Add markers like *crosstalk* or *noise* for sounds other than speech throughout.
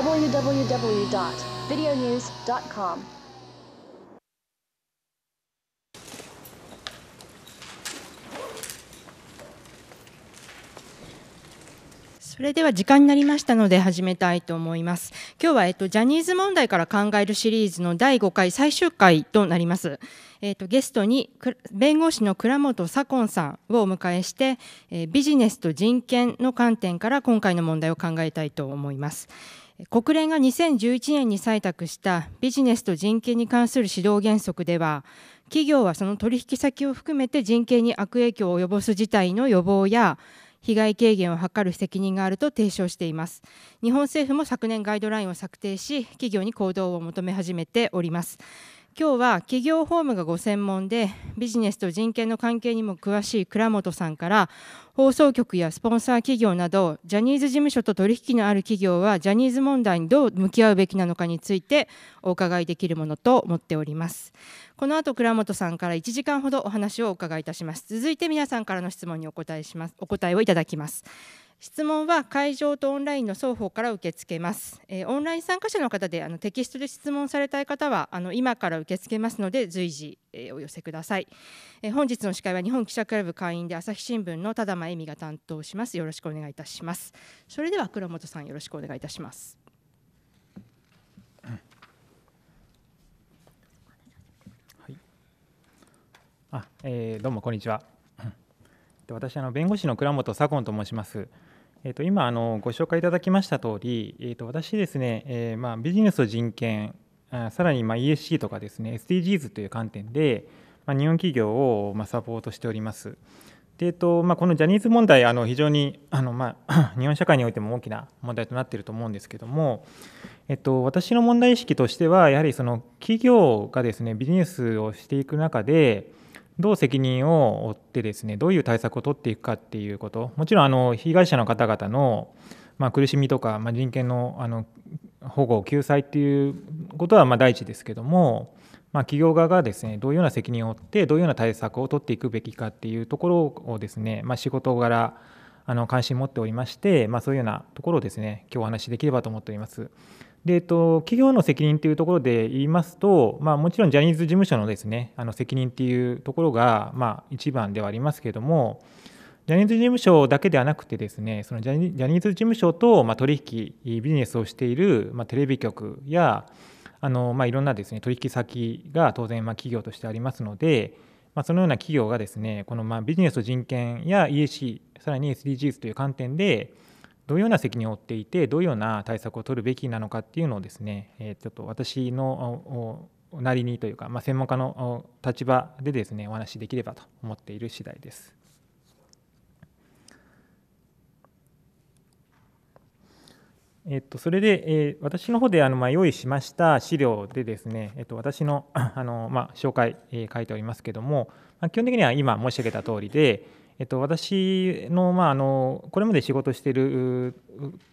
www.videonews.com. それでは時間になりましたので始めたいと思います。今日はえっとジャニーズ問題から考えるシリーズの第5回最終回となります。えっとゲストに弁護士の倉本左近さんをお迎えして、えビジネスと人権の観点から今回の問題を考えたいと思います。国連が2011年に採択したビジネスと人権に関する指導原則では企業はその取引先を含めて人権に悪影響を及ぼす事態の予防や被害軽減を図る責任があると提唱しています日本政府も昨年ガイドラインを策定し企業に行動を求め始めております今日は企業法務がご専門でビジネスと人権の関係にも詳しい倉本さんから放送局やスポンサー企業などジャニーズ事務所と取引のある企業はジャニーズ問題にどう向き合うべきなのかについてお伺いできるものと思っておりますこの後倉本さんから1時間ほどお話をお伺いいたします続いて皆さんからの質問にお答えしますお答えをいただきます質問は会場とオンラインの双方から受け付けます。えー、オンライン参加者の方であのテキストで質問されたい方はあの今から受け付けますので随時、えー、お寄せください、えー、本日の司会は日本記者クラブ会員で朝日新聞の田間恵美が担当します。よろしくお願いいたします。それでは黒本さんよろしくお願いいたします。はい、あ、えー、どうもこんにちは。*coughs* 私あの弁護士の倉本左近と申します。えー、と今あのご紹介いただきました通り、えー、と私ですね、えー、まあビジネスと人権あさらにまあ e s c とかですね SDGs という観点で、まあ、日本企業をまあサポートしております。でえとまあ、このジャニーズ問題、あの非常にあの、まあ、*clears throat* 日本社会においても大きな問題となっていると思うんですけども、えっと、私の問題意識としては、やはりその企業がですねビジネスをしていく中で、どう責任を負ってですねどういう対策を取っていくかっていうこともちろんあの被害者の方々の、まあ、苦しみとか、まあ、人権のあの保護救済っていうことはま第一ですけども、まあ、企業側がですねどういうような責任を負ってどういうような対策を取っていくべきかっていうところをですね、ま仕事柄あの関心持っておりまして、まそういうようなところをですね今日お話しできればと思っております。でえっと、企業の責任というところで言いますと、まあ、もちろんジャニーズ事務所のですねあの責任というところが、まあ、一番ではありますけれども、ジャニーズ事務所だけではなくてですね、そのジャニーズ事務所と、ま取引、ビジネスをしている、まテレビ局や、あのまいろんなですね取引先が当然、ま企業としてありますので、まそのような企業がですね、このまビジネスと人権や e s c さらに SDGs という観点で、どういうような責任を負っていてどういうような対策を取るべきなのかっていうのをですね、えちょっと私のなりにというか、まあ、専門家の立場でですねお話しできればと思っている次第です。えっと、それで、え私の方であの、ま用意しました資料でですね、えっと、私のあの、ま紹介、え書いておりますけども、ま基本的には今申し上げた通りで、えっと、私の,、まあ、あのこれまで仕事している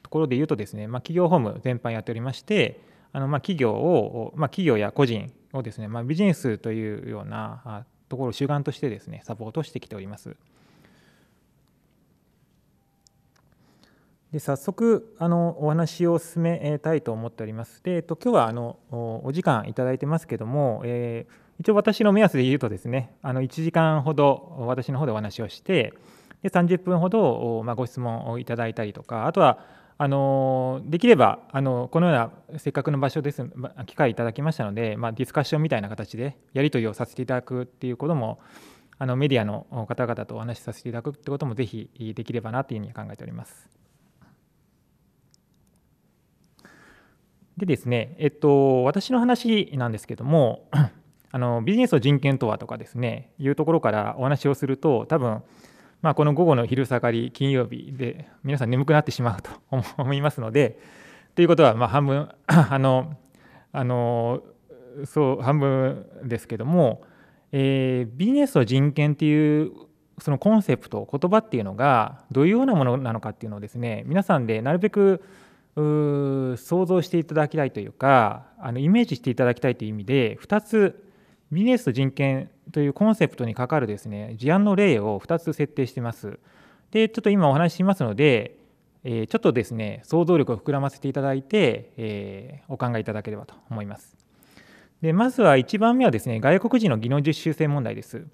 ところで言うとですね、まあ、企業法務全般やっておりましてあの、まあ、企業を、まあ、企業や個人をですね、まあ、ビジネスというようなところを主眼としてですねサポートしてきております。で早速あのお話を進めたいと思っております。でえっと、今日はあのお時間いただいてますけども、えー一応私の目安で言うとですねあの1時間ほど私の方でお話をしてで30分ほど、まあ、ご質問をいただいたりとかあとはあのできればあのこのようなせっかくの場所です機会いただきましたので、まあ、ディスカッションみたいな形でやり取りをさせていただくっていうこともあのメディアの方々とお話しさせていただくってこともぜひできればなというふうに考えております。でですね、えっと、私の話なんですけどもあのビジネスと人権とはとかですねいうところからお話をすると多分まあ、この午後の昼下がり金曜日で皆さん眠くなってしまうと *laughs* 思いますのでということはま半分 *clears throat* あのあのそう半分ですけども、えー、ビジネスと人権っていうそのコンセプト言葉っていうのがどういうようなものなのかっていうのをですね皆さんでなるべく想像していただきたいというかあのイメージしていただきたいという意味で2つビジネス人権というコンセプトにかかるですね事案の例を2つ設定しています。でちょっと今お話ししますので、えー、ちょっとですね想像力を膨らませていただいて、えー、お考えいただければと思います。でまずは1番目はですね外国人の技能実習生問題です。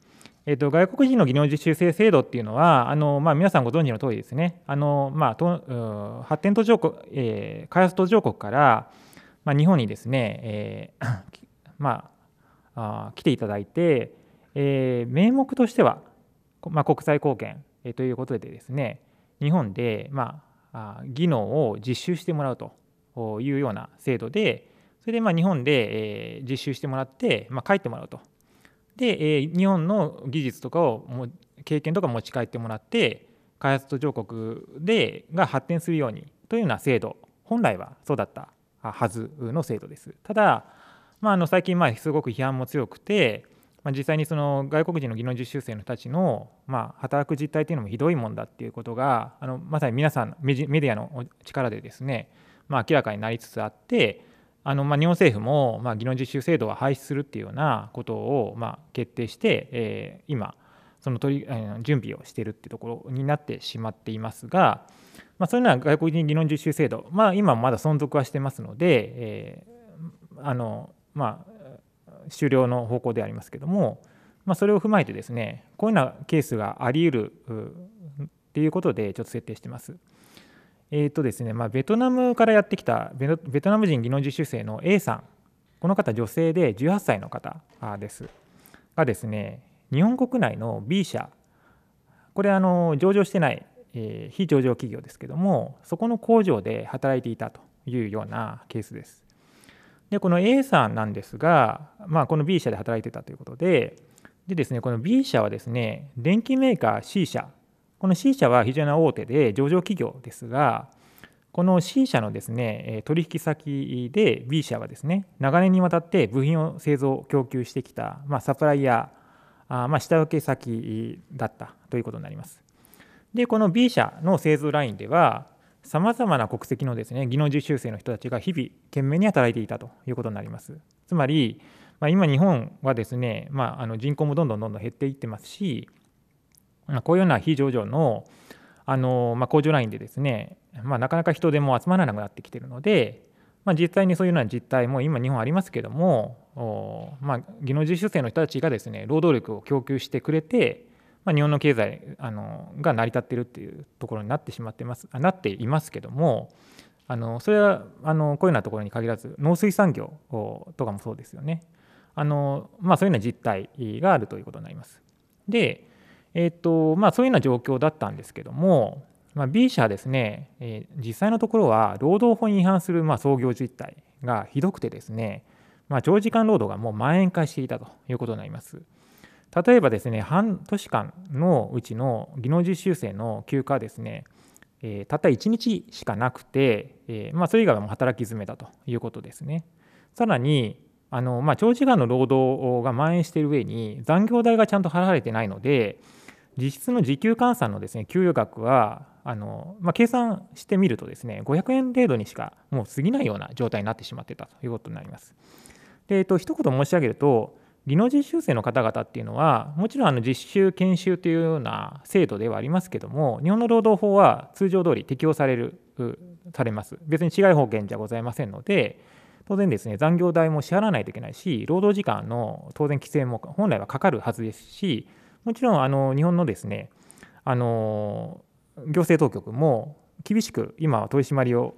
えーと、と外国人の技能実習生制度っていうのはあの、まあ、皆さんご存知の通りですねあの、まあ、と発展途上国、えー、開発途上国から、まあ、日本にですね、えー、*coughs* まああ来ていただいて、えー、名目としては、まあ、国際貢献、えということでですね日本で、まあ、技能を実習してもらうというような制度でそれでまあ日本で、え実習してもらって、まあ、帰ってもらうと。で、え日本の技術とかをも経験とか持ち帰ってもらって開発途上国でが発展するようにというような制度本来はそうだったはずの制度です。ただまあ、あの最近、すごく批判も強くて、まあ、実際にその外国人の技能実習生のたちの、まあ、働く実態というのもひどいもんだっていうことがあのまさに皆さんメディアの力でですね、まあ、明らかになりつつあってあの、まあ、日本政府も、まあ、技能実習制度は廃止するっていうようなことを、まあ、決定して、えー、今その取り準備をしているってところになってしまっていますが、まあ、そういうのは外国人技能実習制度、まあ、今もまだ存続はしてますので、えー、あのまあ、終了の方向でありますけども、まあ、それを踏まえてですねこういうようなケースがあり得るっていうことでちょっと設定してます。えーとですねまあ、ベトナムからやってきたベトナム人技能実習生の A さんこの方女性で18歳の方ですがですね日本国内の B 社これあの上場してない、えー、非上場企業ですけどもそこの工場で働いていたというようなケースです。でこの A さんなんですが、まあ、この B 社で働いてたということででです、ね、この B 社はですね電機メーカー C 社この C 社は非常に大手で上場企業ですがこの C 社のですね取引先で B 社はですね長年にわたって部品を製造供給してきた、まあ、サプライヤー、まあ、下請け先だったということになります。でこの B 社の製造ラインではさまざまな国籍のですね技能実習生の人たちが日々懸命に働いていたということになります。つまり、まあ、今日本はですね、まあ、あの人口もどんどんどんどん減っていってますし、まあ、こういうような非上場のあの、まあ、工場ラインでですね、まあ、なかなか人手も集まらなくなってきてるので、まあ、実際にそういうような実態も今日本ありますけども、まあ、技能実習生の人たちがですね労働力を供給してくれてまあ、日本の経済あのが成り立っているっていうところになってしまってますなっていますけどもあのそれはあのこういうようなところに限らず農水産業とかもそうですよねあの、まあ、そういうような実態があるということになりますで、えーとまあ、そういうような状況だったんですけども、まあ、B 社はですね、えー、実際のところは労働法に違反するまあ創業実態がひどくてですね、まあ、長時間労働がもう蔓延化していたということになります。例えばですね半年間のうちの技能実習生の休暇はですね、えー、たった1日しかなくて、えー、まあ、それ以外はもう働き詰めだということですね。さらにあの、まあ、長時間の労働が蔓延している上に残業代がちゃんと払われてないので実質の時給換算のですね給与額はあの、まあ、計算してみるとですね500円程度にしかもう過ぎないような状態になってしまってたということになります。でえっと一言申し上げると技能実習生の方々っていうのはもちろんあの実習研修というような制度ではありますけども日本の労働法は通常通り適用されるされます別に違い保険じゃございませんので当然ですね残業代も支払わないといけないし労働時間の当然規制も本来はかかるはずですしもちろんあの日本のですねあの行政当局も厳しく今は取り締まりを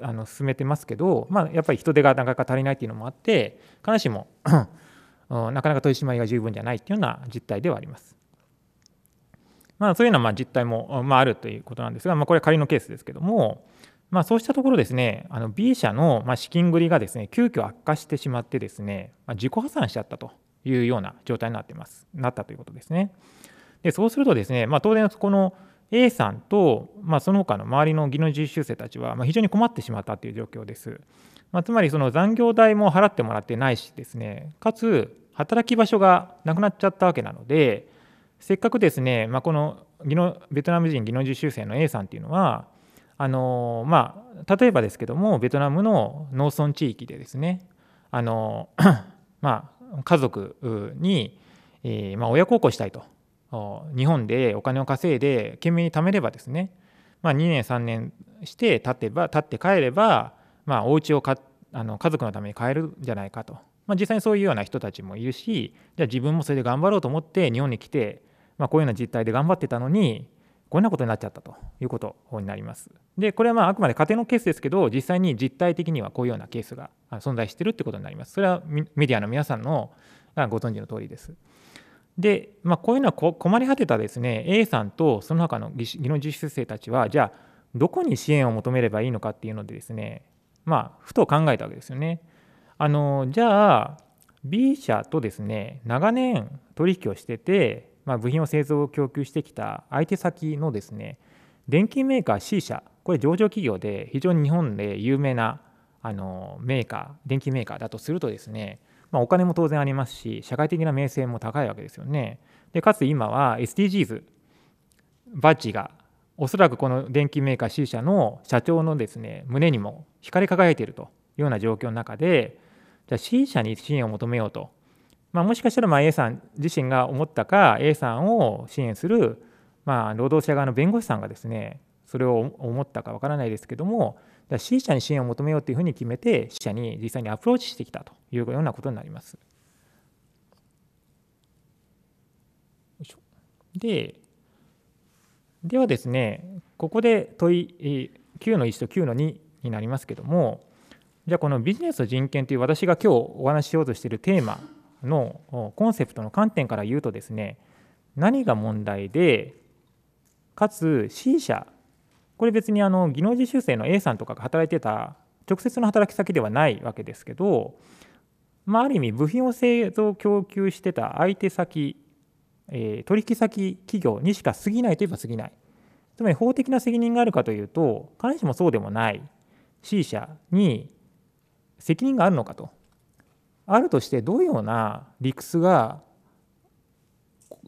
あの進めてますけど、まあ、やっぱり人手がなかなか足りないっていうのもあって必ずしもうん、なかなか取り締まりが十分じゃないというような実態ではあります。まあ、そういうような実態も、まあ、あるということなんですが、まあ、これは仮のケースですけども、まあ、そうしたところですね、あの B 社のま資金繰りがですね、急遽悪化してしまってですね、ま自己破産しちゃったというような状態になってます、なったということですね。で、そうするとですね、まあ、当然、この A さんと、まあ、その他の周りの技能実習生たちは、ま非常に困ってしまったという状況です。まあ、つまりその残業代も払ってもらってないしですねかつ働き場所がなくなっちゃったわけなのでせっかくですね、まあ、この技能ベトナム人技能実習生の A さんっていうのはあのまあ、例えばですけどもベトナムの農村地域でですねあの、*coughs* まあ、家族に、えー、まあ、親孝行したいと日本でお金を稼いで懸命に貯めればですね、まあ、2年3年して経てば経って帰ればまあ、お家をかあの家族のために買えるんじゃないかと、まあ、実際にそういうような人たちもいるしじゃあ自分もそれで頑張ろうと思って日本に来て、まあ、こういうような実態で頑張ってたのにこんなことになっちゃったということになります。でこれはまああくまで家庭のケースですけど実際に実態的にはこういうようなケースが存在してるってことになります。それはメディアの皆さんのご存知の通りです。で、まあ、こういうのは困り果てたですね A さんとその他の技能実習生たちはじゃあどこに支援を求めればいいのかっていうのでですねまあ、ふと考えたわけですよね。あのじゃあ B 社とですね長年取引をしてて、まあ、部品を製造供給してきた相手先のですね電機メーカー C 社これ上場企業で非常に日本で有名なあのメーカー電機メーカーだとするとですね、まあ、お金も当然ありますし社会的な名声も高いわけですよねでかつ今は SDGs バッジがおそらくこの電機メーカー C 社の社長のですね胸にも光り輝いているというような状況の中でじゃあ C 社に支援を求めようと、まあ、もしかしたらま A さん自身が思ったか A さんを支援するまあ労働者側の弁護士さんがですねそれを思ったかわからないですけどもじゃあ C 社に支援を求めようというふうに決めて C 社に実際にアプローチしてきたというようなことになります。でではですねここで問い9の1と9の2になりますけどもじゃあこのビジネスと人権という私が今日お話ししようとしているテーマのコンセプトの観点から言うとですね何が問題でかつ C 社これ別にあの技能実習生の A さんとかが働いてた直接の働き先ではないわけですけど、まあ、ある意味部品を製造供給してた相手先えー、取引先企業にしか過ぎないといえば過ぎない。つまり法的な責任があるかというと、必ずしもそうでもない C 社に責任があるのかと。あるとして、どういうような理屈が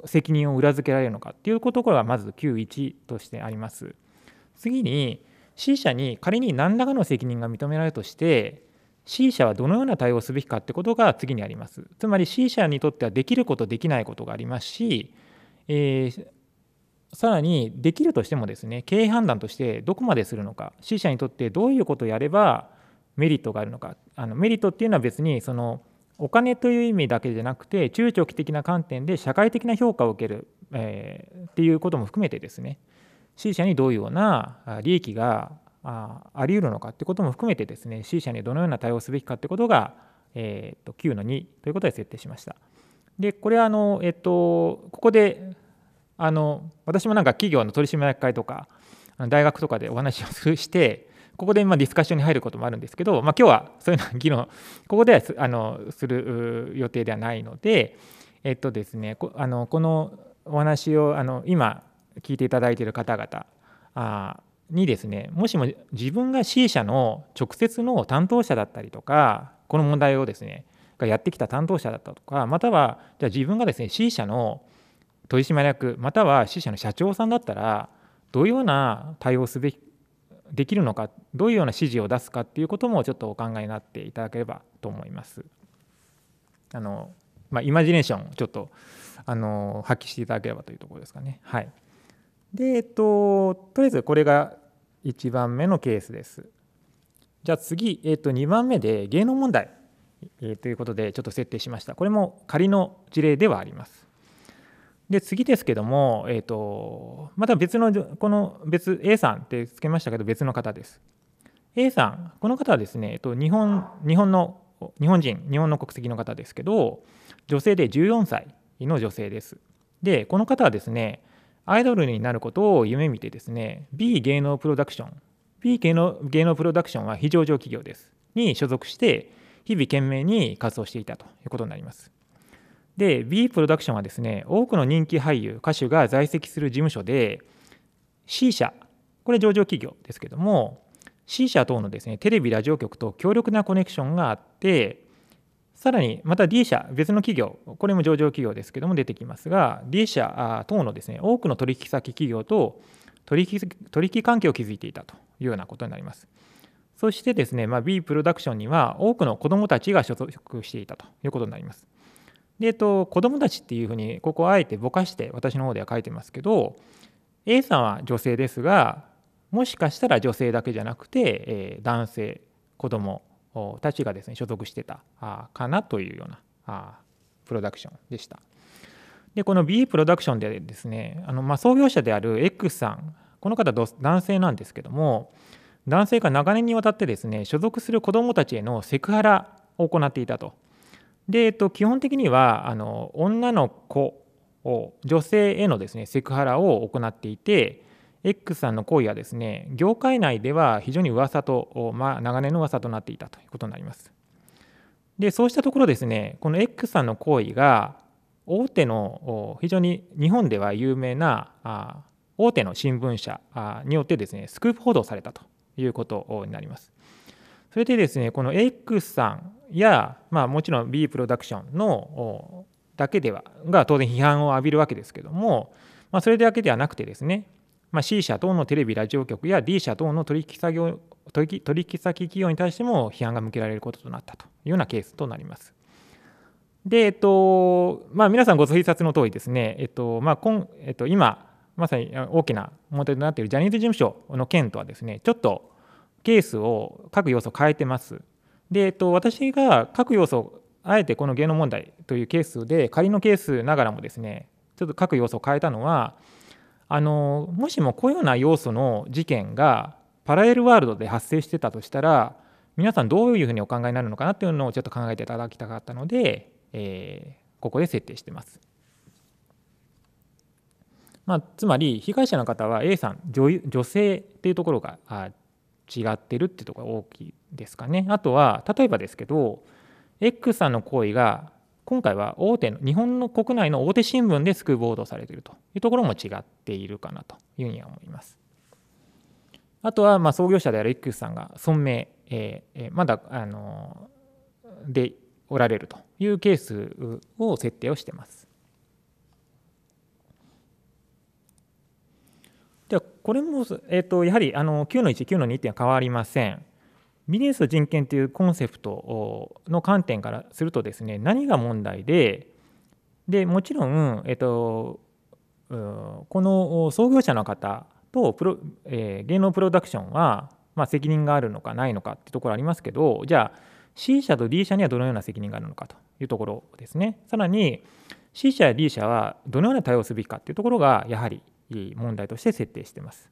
責任を裏付けられるのかっていうところがまず91としてあります。次に C 社に仮に何らかの責任が認められるとして C 社はどのような対応すべきかってことが次にあります。つまり C 社にとってはできること、できないことがありますし、えー、さらにできるとしてもですね、経営判断としてどこまでするのか、C 社にとってどういうことをやればメリットがあるのか、あのメリットっていうのは別にそのお金という意味だけじゃなくて、中長期的な観点で社会的な評価を受ける、えー、っていうことも含めてですね、C 社にどういうような利益がああり得るのかということも含めてですね C 社にどのような対応すべきかということが、えー、と9の2ということで設定しました。でこれはあの、えっと、ここであの私もなんか企業の取締役会とか大学とかでお話をしてここでまディスカッションに入ることもあるんですけど、まあ、今日はそういうの議論ここではすあのする予定ではないので、えっとですね、こあのこのお話をあの今聞いていただいている方々あにですねもしも自分が C 社の直接の担当者だったりとかこの問題をですねがやってきた担当者だったとかまたはじゃあ自分がですね C 社の取締役または C 社の社長さんだったらどういうような対応すべきできるのかどういうような指示を出すかっていうこともちょっとお考えになっていただければと思います。あのまあ、イマジネーションをちょっとあの発揮していただければというところですかね。はいで、えっと、とりあえずこれが1番目のケースです。じゃあ次、えっと、2番目で芸能問題、えー、ということでちょっと設定しました。これも仮の事例ではあります。で次ですけども、えーと、また別のこの別 A さんってつけましたけど別の方です。A さんこの方はですね、えっと、日本日本の日本人日本の国籍の方ですけど女性で14歳の女性です。でこの方はですねアイドルになることを夢見てですね B 芸能プロダクション B 芸能芸能プロダクションは非上場企業ですに所属して日々懸命に活動していたということになりますで B プロダクションはですね多くの人気俳優歌手が在籍する事務所で C 社これ上場企業ですけども C 社等のですねテレビラジオ局と強力なコネクションがあってさらにまた D 社、別の企業、これも上場企業ですけども出てきますが、D 社等のですね多くの取引先企業と取引取引関係を築いていたというようなことになります。そしてですね、まあ、B プロダクションには多くの子どもたちが所属していたということになります。で、えっと、子どもたちっていうふうに、ここをあえてぼかして私の方では書いてますけど、A さんは女性ですが、もしかしたら女性だけじゃなくて、えー、男性、子ども、たちがですね所属してたかなというようなプロダクションでした。でこの b プロダクションでですねあの、まあ、創業者である X さんこの方男性なんですけども男性が長年にわたってですね所属する子どもたちへのセクハラを行っていたと。で、えっと、基本的にはあの女の子を女性へのですねセクハラを行っていて X さんの行為はですね業界内では非常に噂と、まあ、長年の噂となっていたということになりますでそうしたところですねこの X さんの行為が大手の非常に日本では有名な大手の新聞社によってですねスクープ報道されたということになりますそれでですねこの X さんや、まあ、もちろん B プロダクションのだけではが当然批判を浴びるわけですけども、まあ、それだけではなくてですねまあ、C 社等のテレビ、ラジオ局や D 社等の取引作業取引先企業に対しても批判が向けられることとなったというようなケースとなります。で、えっとまあ、皆さんご推察の通りですね、えっとまあ今えっと、今、まさに大きな問題となっているジャニーズ事務所の件とはですね、ちょっとケースを各要素変えてます。で、えっと、私が各要素、あえてこの芸能問題というケースで、仮のケースながらもですね、ちょっと各要素を変えたのは、あのもしもこういうような要素の事件がパラレルワールドで発生してたとしたら皆さんどういうふうにお考えになるのかなっていうのをちょっと考えていただきたかったので、えー、ここで設定してます。まあ、つまり被害者の方は A さん女女性っていうところがあ違ってるってところが大きいですかね。あとは例えばですけど X さんの行為が今回は大手の日本の国内の大手新聞でスクープ報道されているというところも違っているかなというふうには思います。あとはまあ創業者である X さんが存命、えー、まだあのでおられるというケースを設定をしてます。ではこれも、えーと、やはりあの9の1、9の2っていうのは変わりません。ビジネス人権というコンセプトの観点からするとですね何が問題ででもちろん、えっと、この創業者の方とプロ、えー、芸能プロダクションは、まあ、責任があるのかないのかってところありますけどじゃあ C 社と D 社にはどのような責任があるのかというところですねさらに C 社や D 社はどのような対応すべきかっていうところがやはり問題として設定しています。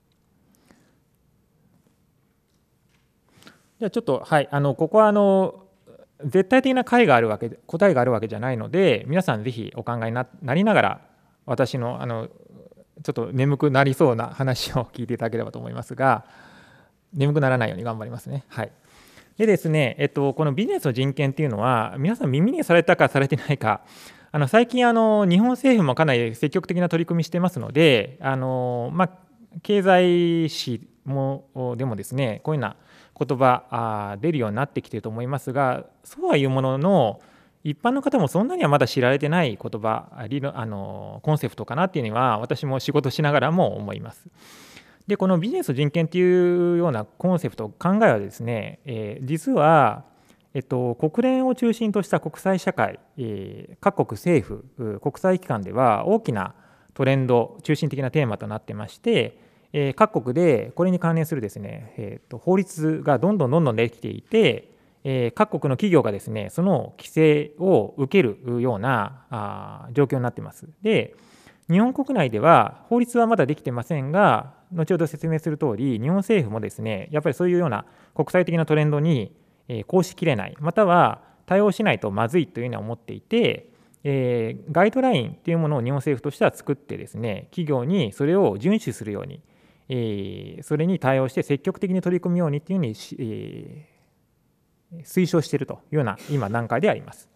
じゃあちょっと、はい、あのここはあの絶対的な解があるわけ答えがあるわけじゃないので皆さんぜひお考えになりながら私のあのちょっと眠くなりそうな話を聞いていただければと思いますが眠くならないように頑張りますね。はい、でですね、えっと、このビジネスの人権っていうのは皆さん耳にされたかされてないかあの最近あの日本政府もかなり積極的な取り組みしてますのであの、まあ、経済誌もでもですねこういうような言葉あ出るようになってきてると思いますがそうはいうものの一般の方もそんなにはまだ知られてない言葉理論あのコンセプトかなっていうのは私も仕事しながらも思います。でこのビジネス人権っていうようなコンセプト考えはですね、えー、実は、えっと、国連を中心とした国際社会、えー、各国政府国際機関では大きなトレンド中心的なテーマとなってましてえ各国でこれに関連するですね、えー、と法律がどんどんどんどんできていて、え各国の企業がですねその規制を受けるようなあ状況になっています。で日本国内では法律はまだできてませんが後ほど説明するとおり日本政府もですねやっぱりそういうような国際的なトレンドに、えこうしきれないまたは対応しないとまずいというふうは思っていて、えガイドラインというものを日本政府としては作ってですね企業にそれを遵守するようにえそれに対応して積極的に取り組むようにというふうに、推奨しているというような今段階であります。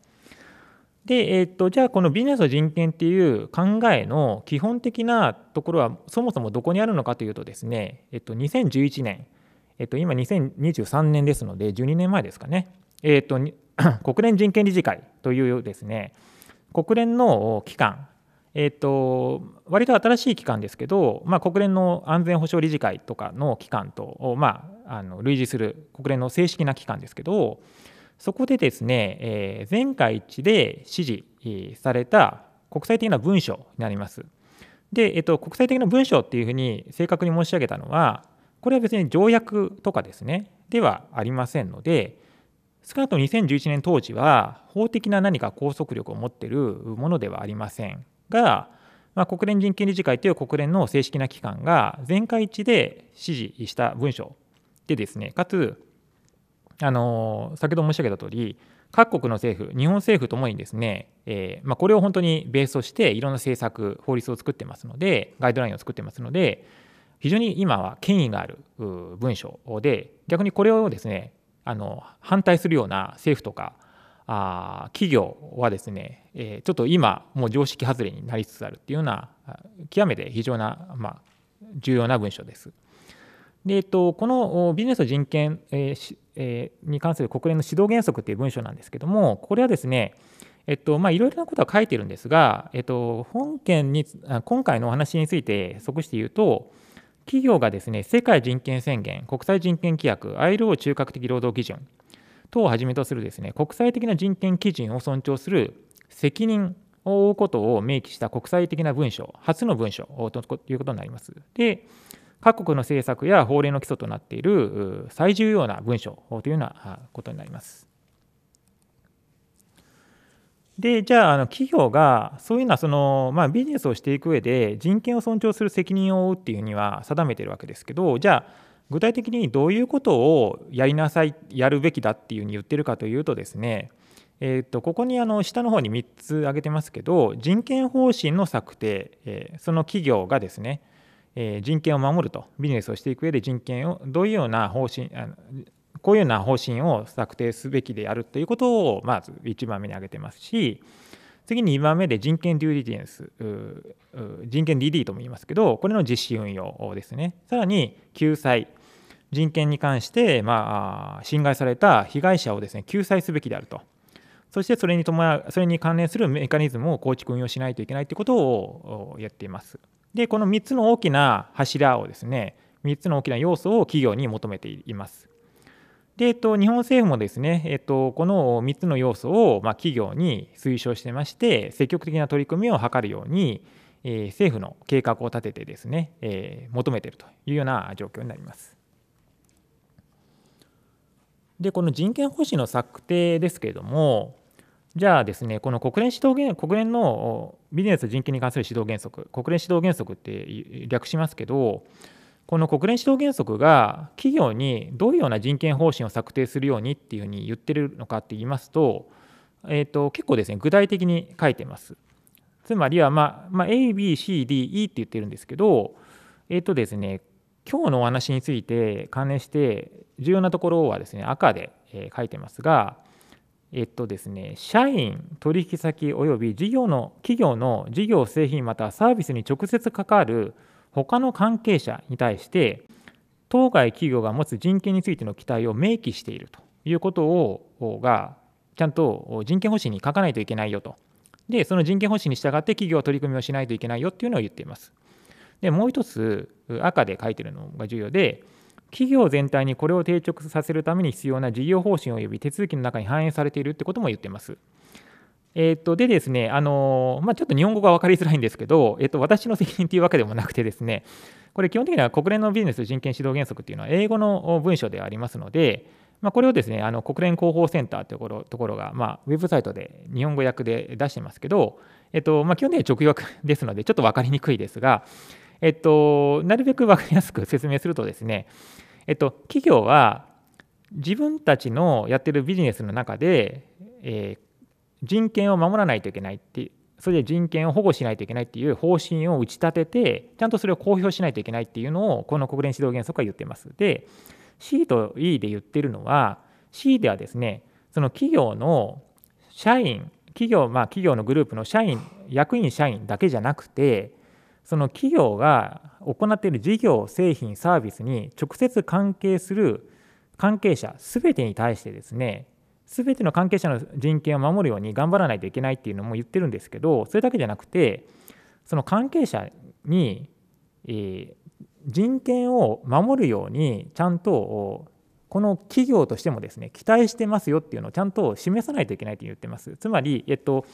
で、えー、っとじゃあこのビジネス人権っていう考えの基本的なところはそもそもどこにあるのかというとですね、えっと、2011年、えっと、今2023年ですので12年前ですかね、えっと、*clears throat* 国連人権理事会というですね国連の機関えーと、割と新しい機関ですけど、まあ、国連の安全保障理事会とかの機関と、まあ、あの類似する国連の正式な機関ですけどそこでですね、えー、全会一致で支持された国際的な文書になります。で、えーと国際的な文書っていうふうに正確に申し上げたのはこれは別に条約とかですねではありませんので少なくとも2011年当時は法的な何か拘束力を持っているものではありません。が、まあ、国連人権理事会という国連の正式な機関が全会一致で指示した文書でですねかつあの先ほど申し上げたとおり各国の政府日本政府ともにですね、えー、まあ、これを本当にベースとしていろんな政策法律を作ってますのでガイドラインを作ってますので非常に今は権威がある文書で逆にこれをですねあの反対するような政府とかあ企業はですね、えちょっと今もう常識外れになりつつあるっていうような極めて非常な、まあ、重要な文書です。でえっと、このビジネスと人権、ええに関する国連の指導原則という文書なんですけどもこれはですねいろいろなことは書いてるんですが、えっと、本件に今回のお話について即して言うと企業がですね世界人権宣言国際人権規約 ILO 中核的労働基準党をはじめとするですね国際的な人権基準を尊重する責任を負うことを明記した国際的な文書、初の文書ということになります。で、各国の政策や法令の基礎となっている最重要な文書というようなことになります。でじゃああの企業がそういうのはその、まあ、ビジネスをしていく上で人権を尊重する責任を負うっていうには定めてるわけですけどじゃあ具体的にどういうことをやりなさいやるべきだっていうふうに言ってるかというとですねえーと、ここにあの下の方に3つ挙げてますけど人権方針の策定、えー、その企業がですね、えー、人権を守るとビジネスをしていく上で人権をどういうような方針あのこういうような方針を策定すべきであるということをまず1番目に挙げてますし次に2番目で人権デューディデンス人権 DD とも言いますけどこれの実施運用ですねさらに救済人権に関して、まあ、侵害された被害者をですね救済すべきであると。そしてそれに伴それに関連するメカニズムを構築運用しないといけないということをやっています。でこの3つの大きな柱をですね3つの大きな要素を企業に求めています。でえっと、日本政府もですね、えっと、この3つの要素を、まあ、企業に推奨してまして積極的な取り組みを図るように、えー、政府の計画を立ててですね、えー、求めているというような状況になります。でこの人権方針の策定ですけれどもじゃあですねこの国連指導原国連のビジネス人権に関する指導原則国連指導原則って略しますけどこの国連指導原則が企業にどういうような人権方針を策定するようにっていうふうに言ってるのかって言いますと,、えーと、と結構ですね具体的に書いてます。つまりは、まあまあ、ABCDE って言ってるんですけどえっ、ー、とですね今日のお話について関連して重要なところはですね赤で、え書いてますが、えっとですね、社員取引先および事業の企業の事業製品またはサービスに直接関わる他の関係者に対して当該企業が持つ人権についての期待を明記しているということをがちゃんと人権方針に書かないといけないよとでその人権方針に従って企業は取り組みをしないといけないよっていうのを言っています。でもう一つ赤で書いてるのが重要で企業全体にこれを定着させるために必要な事業方針及び手続きの中に反映されているってことも言ってます。えー、とでですね、あのまあ、ちょっと日本語が分かりづらいんですけど、えと私の責任というわけでもなくてですね、これ基本的には国連のビジネス人権指導原則というのは英語の文書でありますので、まあ、これをですね、あの国連広報センターというところところが、まあ、ウェブサイトで日本語訳で出してますけど、えっとまあ、基本的には直訳ですので、ちょっと分かりにくいですが、えっと、なるべく分かりやすく説明するとですね、えっと、企業は自分たちのやってるビジネスの中で、えー、人権を守らないといけないってそれで人権を保護しないといけないっていう方針を打ち立ててちゃんとそれを公表しないといけないっていうのをこの国連指導原則は言ってます。で C と E で言ってるのは C ではですねその企業の社員企業まあ企業のグループの社員役員社員だけじゃなくてその企業が行っている事業、製品、サービスに直接関係する関係者全てに対してですね、全ての関係者の人権を守るように頑張らないといけないっていうのも言ってるんですけど、それだけじゃなくて、その関係者に、えー、人権を守るようにちゃんとこの企業としてもですね期待してますよっていうのをちゃんと示さないといけないと言ってます。つまり、えっと、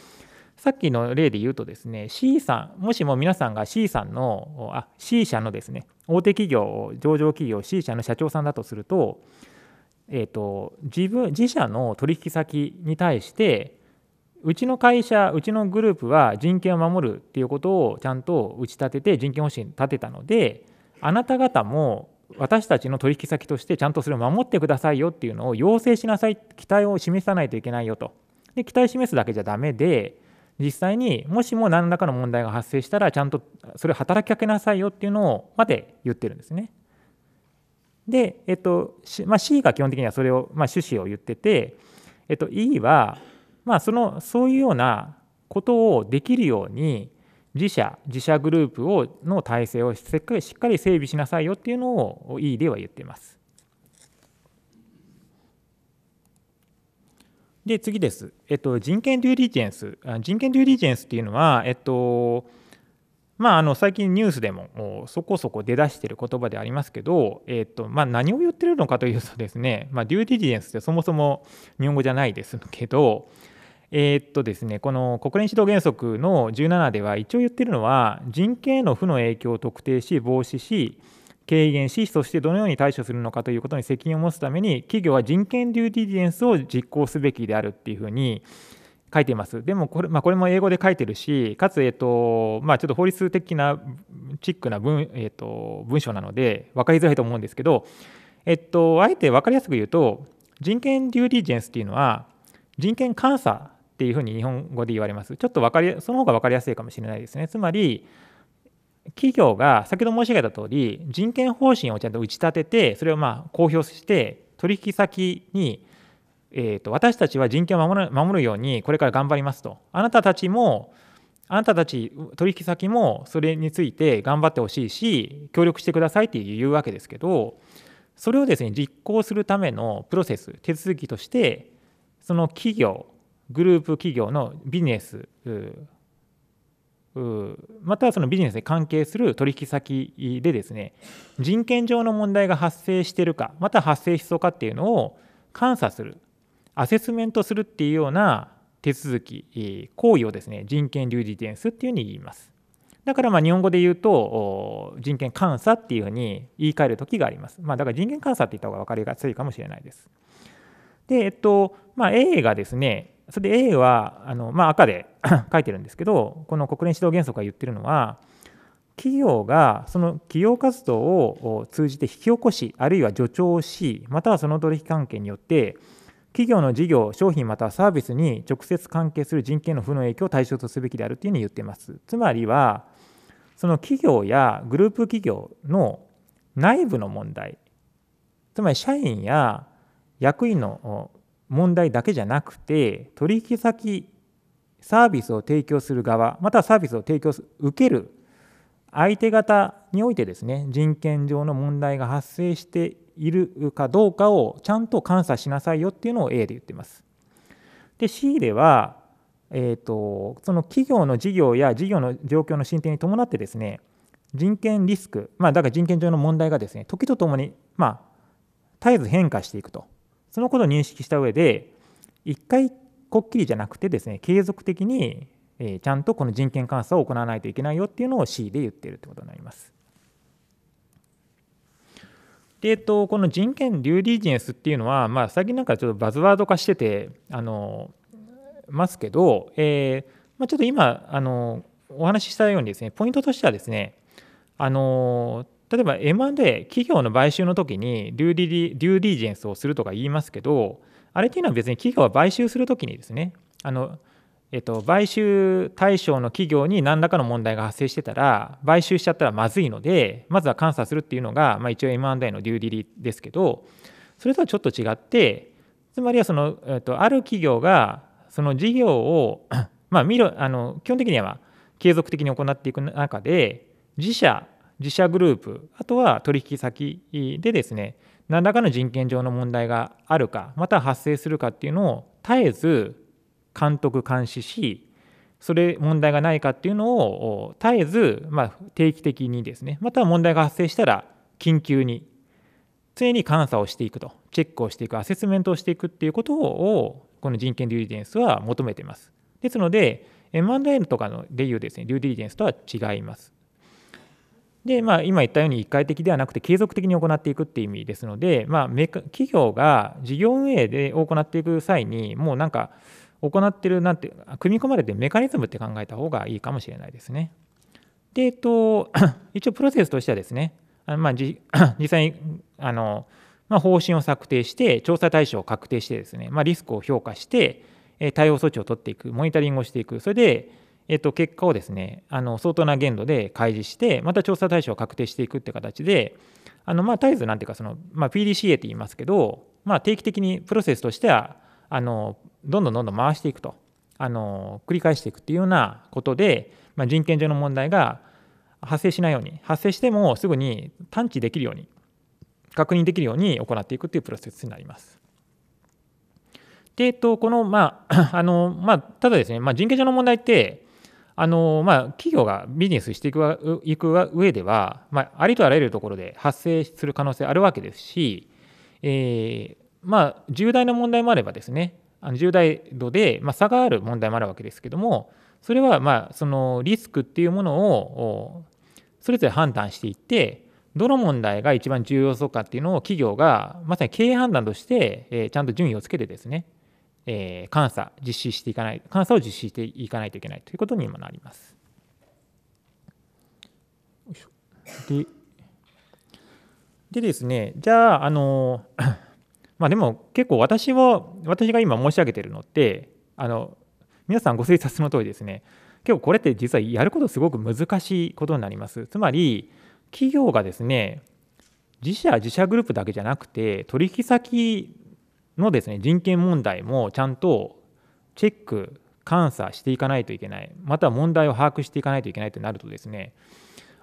さっきの例で言うとですね C さんもしも皆さんが C さんのあ C 社のですね大手企業上場企業 C 社の社長さんだとすると,、えーと、と自分自社の取引先に対してうちの会社うちのグループは人権を守るっていうことをちゃんと打ち立てて人権方針立てたのであなた方も私たちの取引先としてちゃんとそれを守ってくださいよっていうのを要請しなさい期待を示さないといけないよとで期待示すだけじゃダメで実際にもしも何らかの問題が発生したらちゃんとそれ働きかけなさいよっていうのをまで言ってるんですね。で、えっとまあ、C が基本的にはそれを、まあ、趣旨を言ってて、えっと、E は、まあ、そのそういうようなことをできるように自社自社グループをの体制をしっかり整備しなさいよっていうのを E では言っています。で、次です。えっと、人権デューリジェンス。人権デューリジェンスっていうのは、えっと、まあ、あの最近ニュースでもそこそこ出だしてる言葉でありますけど、えっとまあ、何を言ってるのかというとですね、まあ、デューリィジェンスってそもそも日本語じゃないですけど、えーとですね、この国連指導原則の17では一応言ってるのは人権への負の影響を特定し防止し軽減し、そしてどのように対処するのかということに責任を持つために、企業は人権デューディジェンスを実行すべきであるっていうふうに書いています。でもこれ,、まあ、これも英語で書いてるし、かつ、えっとまあ、ちょっと法律的なチックな文,、えっと、文章なので分かりづらいと思うんですけど、えっと、あえて分かりやすく言うと、人権デューディジェンスっていうのは、人権監査っていうふうに日本語で言われます。ちょっと分かりその方が分かりやすいかもしれないですね。つまり、企業が先ほど申し上げた通り人権方針をちゃんと打ち立ててそれをまあ公表して取引先に、えー、と私たちは人権を守る守るようにこれから頑張りますとあなたたちもあなたたち取引先もそれについて頑張ってほしいし協力してくださいっていうわけですけどそれをですね実行するためのプロセス手続きとしてその企業グループ企業のビジネスまたはそのビジネスに関係する取引先でですね人権上の問題が発生しているかまた発生しそうかっていうのを監査するアセスメントするっていうような手続き行為をですね人権デューディテンスっていうふうに言いますだからまあ日本語で言うと人権監査っていうふうに言い換える時があります、まあ、だから人権監査って言った方が分かりやすいかもしれないですでえっとまあ A がですねそれで A はあの、まあ、赤で *clears throat* 書いてるんですけどこの国連指導原則が言ってるのは企業がその企業活動を通じて引き起こしあるいは助長しまたはその取引関係によって企業の事業商品またはサービスに直接関係する人権の負の影響を対象とすべきであるというふうに言っていますつまりはその企業やグループ企業の内部の問題つまり社員や役員の問題だけじゃなくて取引先サービスを提供する側またはサービスを提供受ける相手方においてですね人権上の問題が発生しているかどうかをちゃんと監査しなさいよっていうのを A で言ってます。で C では、えーと、その企業の事業や事業の状況の進展に伴ってですね人権リスク、まあ、だから人権上の問題がですね時とともに、まあ、絶えず変化していくとそのことを認識した上で一回こっきりじゃなくてですね継続的にえちゃんとこの人権監査を行わないといけないよっていうのを C で言ってるってことになります。でえっと、この人権デューディジェンスっていうのは、まあ、最近なんかちょっとバズワード化しててあのますけど、えー、まあ、ちょっと今あのお話ししたようにですねポイントとしてはですねあの例えば M&A 企業の買収の時にデューディデューディジェンスをするとか言いますけどあれっていうのは別に企業は買収する時にですねあの、えっと、買収対象の企業に何らかの問題が発生してたら買収しちゃったらまずいのでまずは監査するっていうのが、まあ、一応 M&A のデューディリですけどそれとはちょっと違ってつまりはその、えっと、ある企業がその事業を、まあ、見るあの基本的には継続的に行っていく中で自社自社グループ、あとは取引先でですね、何らかの人権上の問題があるか、また発生するかっていうのを絶えず監督、監視し、それ問題がないかっていうのを絶えず、まあ、定期的にですねまた問題が発生したら緊急に常に監査をしていくとチェックをしていくアセスメントをしていくっていうことをこの人権デューディデンスは求めていますですので M&A とかのでいうですねデューディリジェンスとは違いますで、まあ、今言ったように一回的ではなくて継続的に行っていくっていう意味ですので、まあ、企業が事業運営で行っていく際にもうなんか行ってるなんて組み込まれてメカニズムって考えた方がいいかもしれないですね。で、えっと、*coughs* 一応プロセスとしてはですねあの、まあ、*coughs* 実際にあの、まあ、方針を策定して調査対象を確定してですね、まあ、リスクを評価して対応措置を取っていくモニタリングをしていくそれでえっと、結果をですねあの相当な限度で開示してまた調査対象を確定していくって形であの、まあ、絶えずなんていうかその、まあ、PDCA って言いますけど、まあ、定期的にプロセスとしてはあのどんどんどんどん回していくとあの繰り返していくっていうようなことで、まあ、人権上の問題が発生しないように発生してもすぐに探知できるように確認できるように行っていくというプロセスになります。で、えっと、この、まあ、あの、まあ、ただですね、まあ、人権上の問題って、あのまあ、企業がビジネスしていくいく上では、まあ、ありとあらゆるところで発生する可能性あるわけですし、えー、まあ、重大な問題もあればですねあの重大度で、ま差がある問題もあるわけですけどもそれは、まあ、そのリスクっていうものをそれぞれ判断していってどの問題が一番重要そうかっていうのを企業がまさに経営判断として、えー、ちゃんと順位をつけてですねえー、監査実施していかない監査を実施していかないといけないということにもなります。ででですねじゃああの *coughs* まあでも結構私は私が今申し上げてるのってあの皆さんご推察の通りですね結構これって実はやることすごく難しいことになります。つまり企業がですね自社自社グループだけじゃなくて取引先のですね人権問題もちゃんとチェック監査していかないといけないまたは問題を把握していかないといけないとなるとですね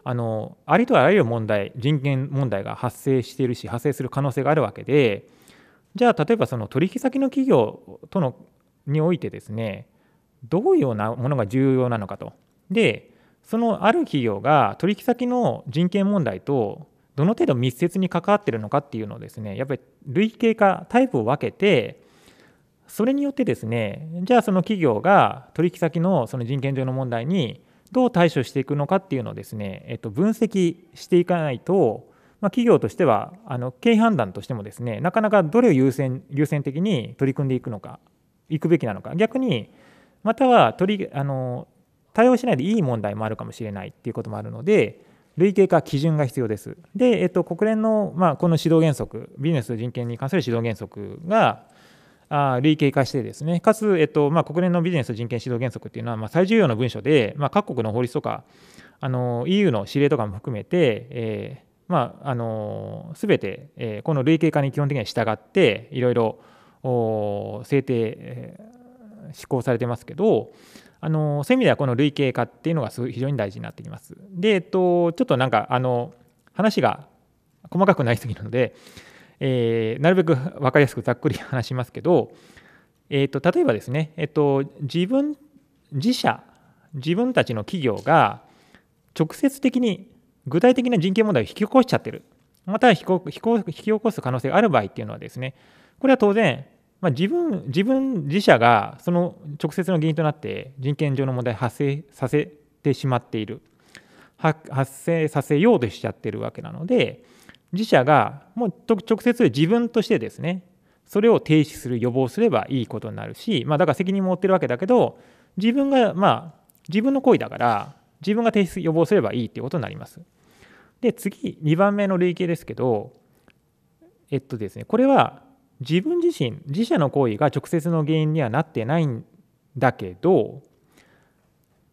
あのありとあらゆる問題人権問題が発生しているし発生する可能性があるわけでじゃあ例えばその取引先の企業とのにおいてですねどういうようなものが重要なのかとでそのある企業が取引先の人権問題とどの程度密接に関わってるのかっていうのをですねやっぱり類型化タイプを分けてそれによってですねじゃあその企業が取引先のその人権上の問題にどう対処していくのかっていうのをですね、えっと、分析していかないと、まあ、企業としてはあの経営判断としてもですねなかなかどれを優先優先的に取り組んでいくのかいくべきなのか逆にまたは取りあの対応しないでいい問題もあるかもしれないっていうこともあるので類型化、基準が必要です。で、えっと、国連の、まあ、この指導原則、ビジネス人権に関する指導原則が、あ類型化してですね、かつ、えっとまあ、国連のビジネス人権指導原則っていうのは、まあ、最重要な文書で、まあ、各国の法律とか、あの EU の指令とかも含めて、えーまあ、あの全て、えー、この類型化に基本的には従っていろいろ制定、えー、施行されてますけど、あのそういう意味ではこの類型化っていうのがすごい非常に大事になってきます。で、えっと、ちょっとなんかあの話が細かくなりすぎるので、えー、なるべく分かりやすくざっくり話しますけど、えーと、例えばですね、えっと、自分自社自分たちの企業が直接的に具体的な人権問題を引き起こしちゃってるまたは引き起こす可能性がある場合っていうのはですねこれは当然まあ、自分自分自社がその直接の原因となって人権上の問題発生させてしまっている発生させようとしちゃってるわけなので自社がもう直接自分としてですねそれを停止する予防すればいいことになるし、まあ、だから責任も負ってるわけだけど自分がまあ自分の行為だから自分が停止予防すればいいっていうことになります。で次2番目の類型ですけどえっとですねこれは自分自身自社の行為が直接の原因にはなってないんだけど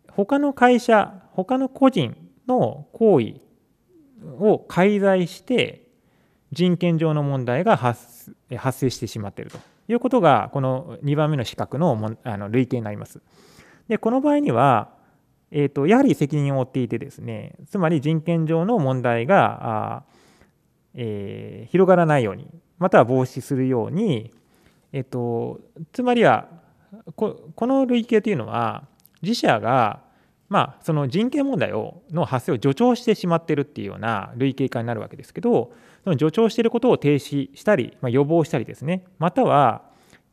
他の会社他の個人の行為を介在して人権上の問題が発生してしまっているということがこの2番目の資格のあの類型になります。でこの場合には、えーと、やはり責任を負っていてですねつまり人権上の問題が、えー、広がらないようにまたは防止するように、えっと、つまりはこの類型というのは自社が、まあ、その人権問題をの発生を助長してしまっているっていうような類型化になるわけですけどその助長していることを停止したり、まあ、予防したりですねまたは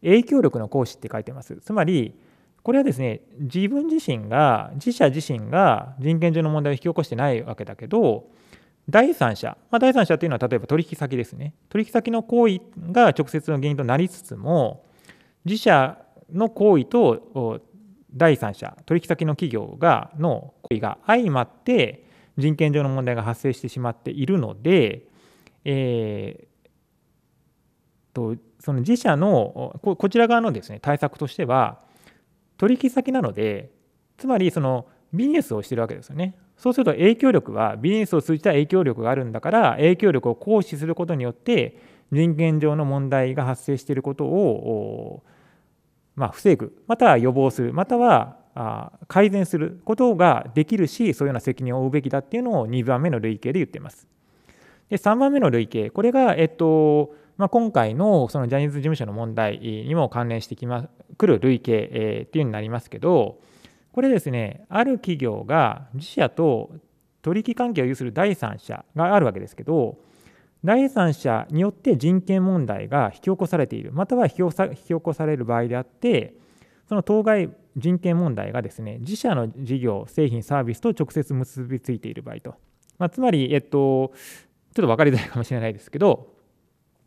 影響力の行使って書いてますつまりこれはですね自分自身が自社自身が人権上の問題を引き起こしてないわけだけど第三者、まあ、第三者というのは例えば取引先ですね取引先の行為が直接の原因となりつつも自社の行為と第三者取引先の企業がの行為が相まって人権上の問題が発生してしまっているので、えー、とその自社のここちら側のです、ね、対策としては取引先なのでつまりそのビジネスをしてるわけですよねそうすると影響力はビジネスを通じた影響力があるんだから影響力を行使することによって人権上の問題が発生していることを、まあ、防ぐまたは予防するまたは改善することができるしそういうような責任を負うべきだっていうのを2番目の類型で言っています。で3番目の類型これが、えっとまあ、今回のそのジャニーズ事務所の問題にも関連してきまくる類型、えー、っていうになりますけど、これですね、ある企業が自社と取引関係を有する第三者があるわけですけど、第三者によって人権問題が引き起こされている、または引き起こされる場合であって、その当該人権問題がですね、自社の事業、製品、サービスと直接結びついている場合と。まあ、つまり、えっと、ちょっと分かりづらいかもしれないですけど、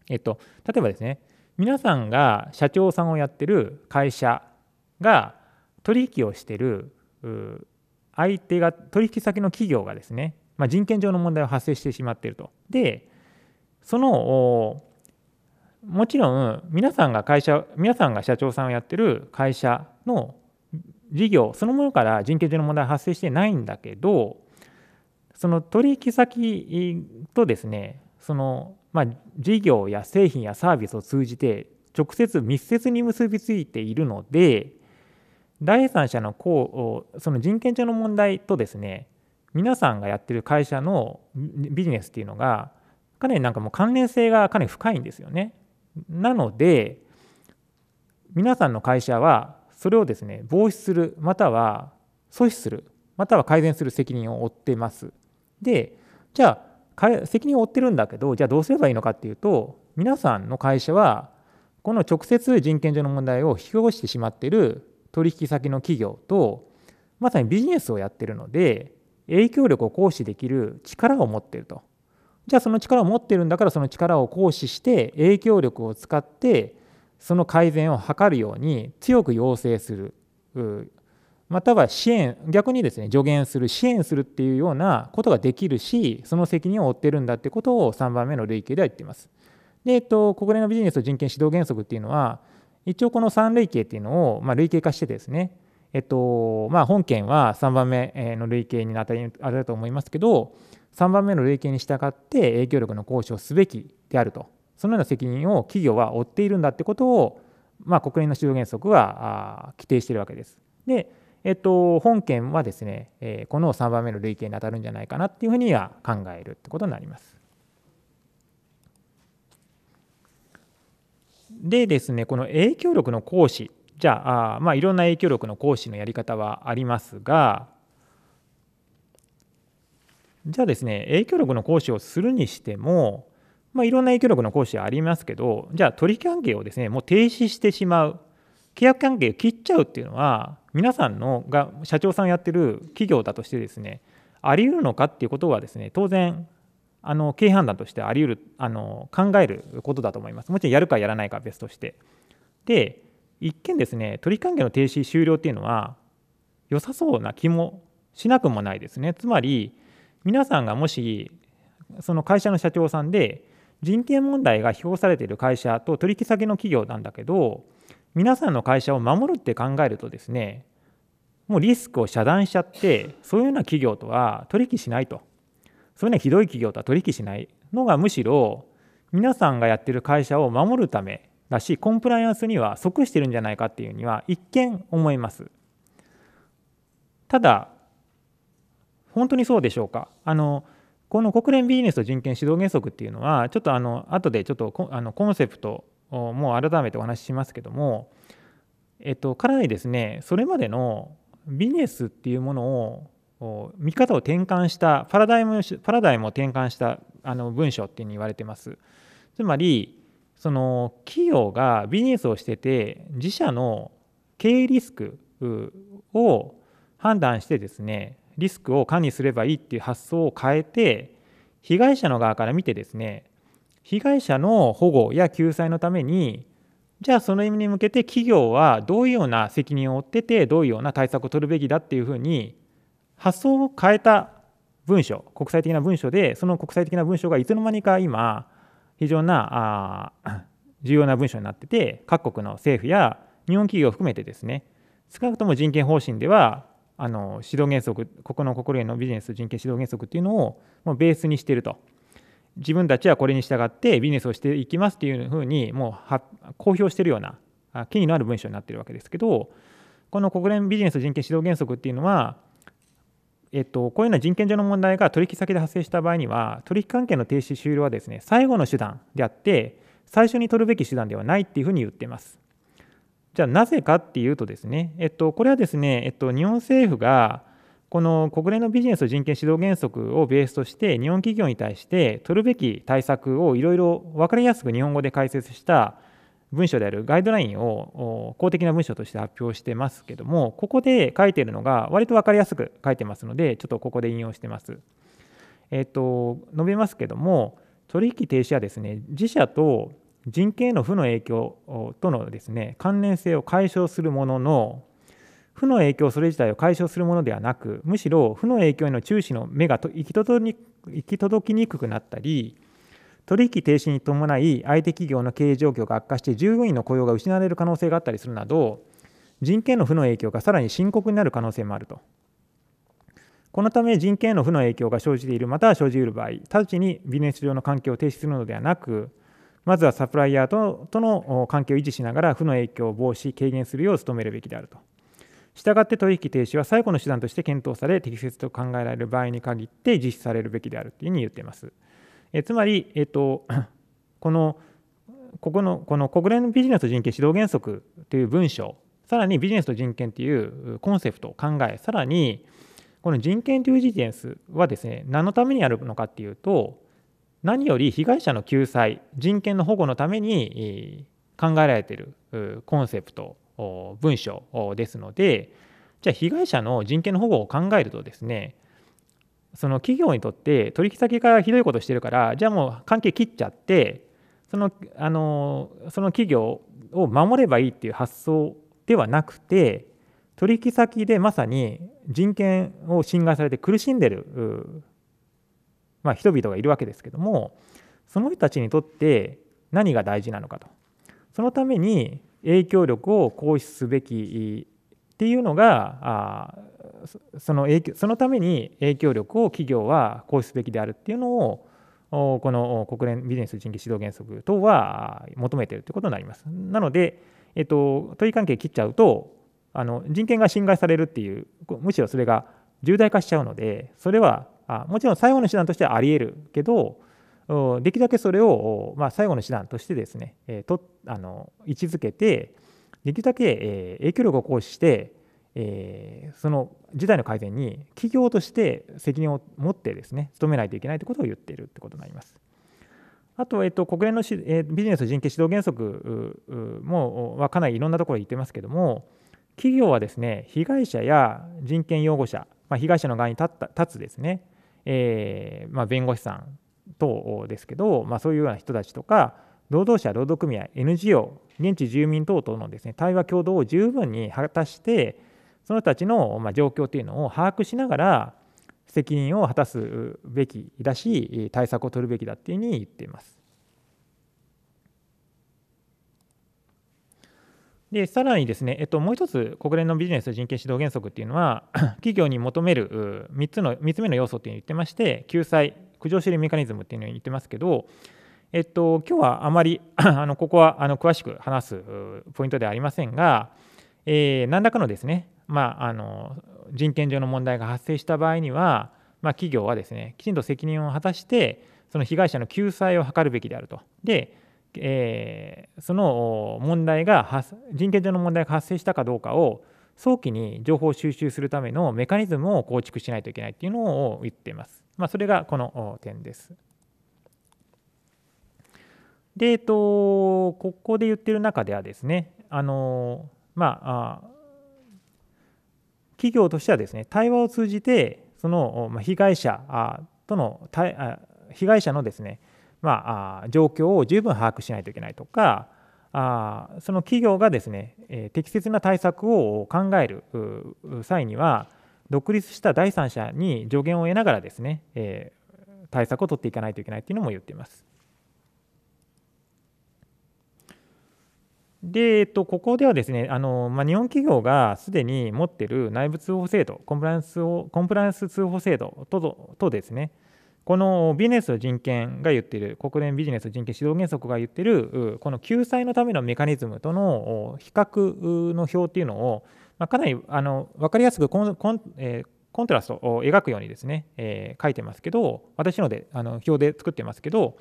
えっと、例えばですね、皆さんが社長さんをやってる会社が取引をしてる相手が取引先の企業がですね、まあ、人権上の問題を発生してしまっていると。でそのもちろん皆さんが会社皆さんが社長さんをやってる会社の事業そのものから人権上の問題は発生してないんだけどその取引先とですねその、まあ、事業や製品やサービスを通じて直接密接に結びついているので第三者のこうその人権上の問題とですね皆さんがやってる会社のビジネスっていうのがかなりなんかもう関連性がかなり深いんですよね。なので皆さんの会社はそれをですね防止するまたは阻止するまたは改善する責任を負ってます。でじゃあ責任を負ってるんだけどじゃあどうすればいいのかっていうと皆さんの会社はこの直接人権上の問題を引き起こしてしまっている取引先の企業とまさにビジネスをやってるので影響力を行使できる力を持ってるとじゃあその力を持ってるんだからその力を行使して影響力を使ってその改善を図るように強く要請するまたは支援逆にですね助言する支援するっていうようなことができるしその責任を負ってるんだってことを3番目の類型では言っています。で、えっと、国連のビジネスと人権指導原則っていうのは一応この3類型っていうのを、まあ、類型化してですね、えっとまあ、本件は3番目の類型に当たりと思いますけど3番目の類型に従って影響力の行使をすべきであるとそのような責任を企業は負っているんだってことを、まあ、国連の主要原則は規定しているわけです。で、えっと、本件はですね、この3番目の類型に当たるんじゃないかなっていうふうには考えるってことになります。でですねこの影響力の行使じゃあまあいろんな影響力の行使のやり方はありますがじゃあですね影響力の行使をするにしても、まあ、いろんな影響力の行使はありますけどじゃあ取引関係をですねもう停止してしまう契約関係を切っちゃうっていうのは皆さんのが社長さんやってる企業だとしてですねあり得るのかっていうことはですね当然あの経営判断としてあり得るあの考えることだと思います。もちろんやるかやらないかは別として。で一見ですね取り関係の停止終了っていうのは良さそうな気もしなくもないですね。つまり皆さんがもしその会社の社長さんで人権問題が批評されている会社と取引先の企業なんだけど皆さんの会社を守るって考えるとですねもうリスクを遮断しちゃってそういうような企業とは取引しないとそういうねひどい企業とは取引しないのがむしろ皆さんがやってる会社を守るためだしコンプライアンスには即してるんじゃないかっていうには一見思いますただ本当にそうでしょうかあのこの国連ビジネスと人権指導原則っていうのはちょっとあの後でちょっとあのコンセプトをもう改めてお話ししますけどもえっとかなりですねそれまでのビジネスっていうものを見方を転換したパラダイムパラダイムを転換したあの文章っていうに言われてます。つまりその企業がビジネスをしてて自社の経営リスクを判断してですねリスクを管理すればいいっていう発想を変えて被害者の側から見てですね被害者の保護や救済のためにじゃあその意味に向けて企業はどういうような責任を負っててどういうような対策を取るべきだっていうふうに発想を変えた文書国際的な文書でその国際的な文書がいつの間にか今非常なあ *coughs* 重要な文書になってて各国の政府や日本企業を含めてですね少なくとも人権方針ではあの指導原則ここの国連のビジネス人権指導原則っていうのをもうベースにしていると自分たちはこれに従ってビジネスをしていきますっていうふうにもう公表しているような権威のある文書になっているわけですけどこの国連ビジネス人権指導原則っていうのはえっと、こういうような人権上の問題が取引先で発生した場合には、取引関係の停止終了はですね、最後の手段であって、最初に取るべき手段ではないっていうふうに言っています。じゃあなぜかっていうとですね、えっと、これはですね、えっと、日本政府がこの国連のビジネス人権指導原則をベースとして日本企業に対して取るべき対策をいろいろ分かりやすく日本語で解説した文書であるガイドラインを公的な文書として発表してますけども、ここで書いているのが、割と分かりやすく書いてますので、ちょっとここで引用してます。えっ、と、述べますけども、取引停止はですね、自社と人権への負の影響とのですね、関連性を解消するものの、負の影響それ自体を解消するものではなく、むしろ負の影響への注視の目が行き届きにくくなったり、取引停止に伴い相手企業の経営状況が悪化して従業員の雇用が失われる可能性があったりするなど人権の負の影響がさらに深刻になる可能性もあるとこのため人権への負の影響が生じているまたは生じうる場合直ちにビジネス上の環境を停止するのではなくまずはサプライヤーととの関係を維持しながら負の影響を防止軽減するよう努めるべきであるとしたがって取引停止は最後の手段として検討され適切と考えられる場合に限って実施されるべきであるというふうに言っています。えつまり、えっと、*clears throat* このここのこの国連ビジネスと人権指導原則という文章さらにビジネスと人権というコンセプトを考えさらにこの人権デュージェンスはですね何のためにあるのかっていうと何より被害者の救済人権の保護のために考えられているコンセプト文章ですのでじゃあ被害者の人権の保護を考えるとですねその企業にとって取引先がひどいことしてるからじゃあもう関係切っちゃってそのあのその企業を守ればいいっていう発想ではなくて取引先でまさに人権を侵害されて苦しんでる、まあ、人々がいるわけですけどもその人たちにとって何が大事なのかとそのために影響力を行使すべきっていうのがあその影響そのために影響力を企業は行使すべきであるっていうのをこの国連ビジネス人権指導原則等は求めているということになります。なので、えっと、問い関係切っちゃうとあの人権が侵害されるっていうむしろそれが重大化しちゃうのでそれはあもちろん最後の手段としてはありえるけどできるだけそれを、まあ、最後の手段としてですね、えー、とあの位置づけてできるだけ、え影響力を行使して、えその事態の改善に企業として責任を持ってですね努めないといけないということを言っているということになります。あと、えっと、国連のし、えビジネス人権指導原則もはかなりいろんなところに言ってますけども企業はですね被害者や人権擁護者、まあ、被害者の側に立った立つですね、えー、まあ、弁護士さん等ですけど、まあ、そういうような人たちとか労働者、労働組合、NGO、現地住民等々のですね対話共同を十分に果たして、その人たちのま状況というのを把握しながら、責任を果たすべきだし、対策を取るべきだっていうふうに言っています。でさらにですね、えっと、もう一つ国連のビジネス人権指導原則っていうのは *coughs* 企業に求める3つの3つ目の要素っていうのを言ってまして救済苦情処理メカニズムっていうのを言ってますけどえっと、今日はあまり *laughs* あのここはあの詳しく話すポイントではありませんが、えー、何らかのですね、まあ、あの人権上の問題が発生した場合には、まあ、企業はですねきちんと責任を果たしてその被害者の救済を図るべきであると。でえー、その問題が人権上の問題が発生したかどうかを早期に情報収集するためのメカニズムを構築しないといけないというのを言っています。まあ、それがこの点です。で、えっと、ここで言ってる中ではですね、あのまあ、企業としてはですね、対話を通じて、その被害者との、被害者のですね、まあ、状況を十分把握しないといけないとか、あその企業がですね、え適切な対策を考える際には、独立した第三者に助言を得ながらですね、え対策を取っていかないといけないというのも言っています。で、えっと、ここではですね、あのまあ、日本企業がすでに持っている内部通報制度、コンプライアンスをコンプライアンス通報制度ととですね、このビジネス人権が言っている、国連ビジネス人権指導原則が言っている、この救済のためのメカニズムとの比較の表っていうのを、まあ、かなりあの分かりやすくコンコン、えー、コントラストを描くようにですね、えー、書いてますけど、私のであの表で作ってますけど、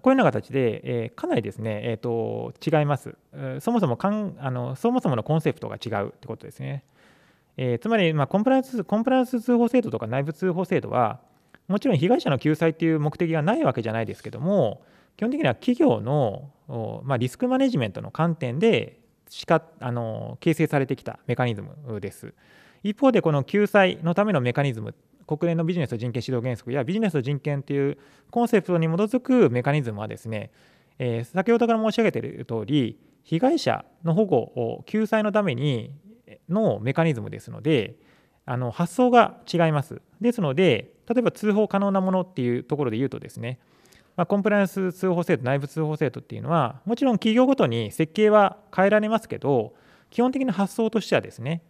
こういうような形で、えー、かなりですね、えーと、違います。そもそもかんあのそもそものコンセプトが違うってことですね。えー、つまり、まあ、コンプライアンス、コンプライアンス通報制度とか内部通報制度は、もちろん被害者の救済という目的がないわけじゃないですけども、基本的には企業の、まあ、リスクマネジメントの観点でしかあの形成されてきたメカニズムです。一方で、この救済のためのメカニズム国連のビジネスと人権指導原則やビジネスと人権というコンセプトに基づくメカニズムはですね、えー、先ほどから申し上げている通り被害者の保護を救済のためにのメカニズムですのであの発想が違いますですので例えば通報可能なものっていうところで言うとですね、まあ、コンプライアンス通報制度内部通報制度っていうのはもちろん企業ごとに設計は変えられますけど基本的な発想としてはですね、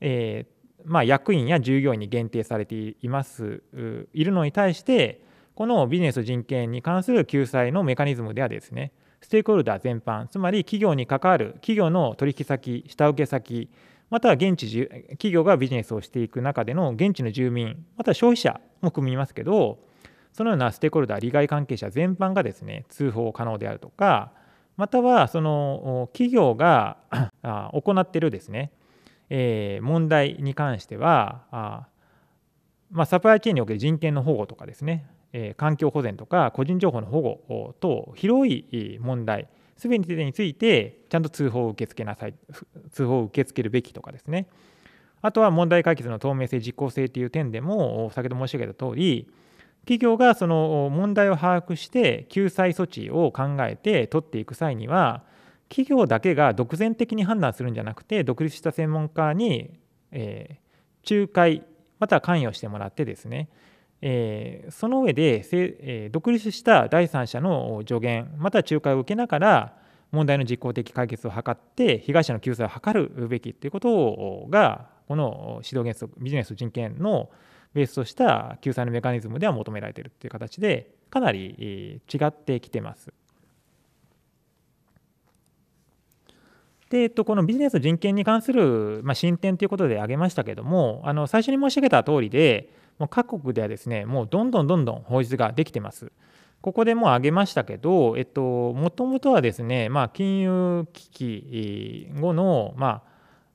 えーまあ、役員や従業員に限定されていますいるのに対してこのビジネス人権に関する救済のメカニズムではですねステークホルダー全般つまり企業に関わる企業の取引先下請け先または現地企業がビジネスをしていく中での現地の住民または消費者も含みますけどそのようなステークホルダー利害関係者全般がですね通報可能であるとかまたはその企業が行っているですねえー、問題に関してはあ、まあ、サプライチェーンにおける人権の保護とかですね、えー、環境保全とか個人情報の保護等広い問題すべてについてちゃんと通報を受け付けなさい通報を受け付けるべきとかですねあとは問題解決の透明性実効性という点でも先ほど申し上げた通り企業がその問題を把握して救済措置を考えて取っていく際には企業だけが独善的に判断するんじゃなくて独立した専門家に、えー、仲介または関与してもらってですね、えー、その上で、えー、独立した第三者の助言または仲介を受けながら問題の実効的解決を図って被害者の救済を図るべきということがこの指導原則ビジネス人権のベースとした救済のメカニズムでは求められているという形でかなり違ってきてます。で、えっと、このビジネス人権に関する、まあ、進展ということで挙げましたけどもあの最初に申し上げた通りでもう各国ではですねもうどんどんどんどん法律ができてます。ここでもう挙げましたけど、えっと、もともとはですね、まあ、金融危機後の、ま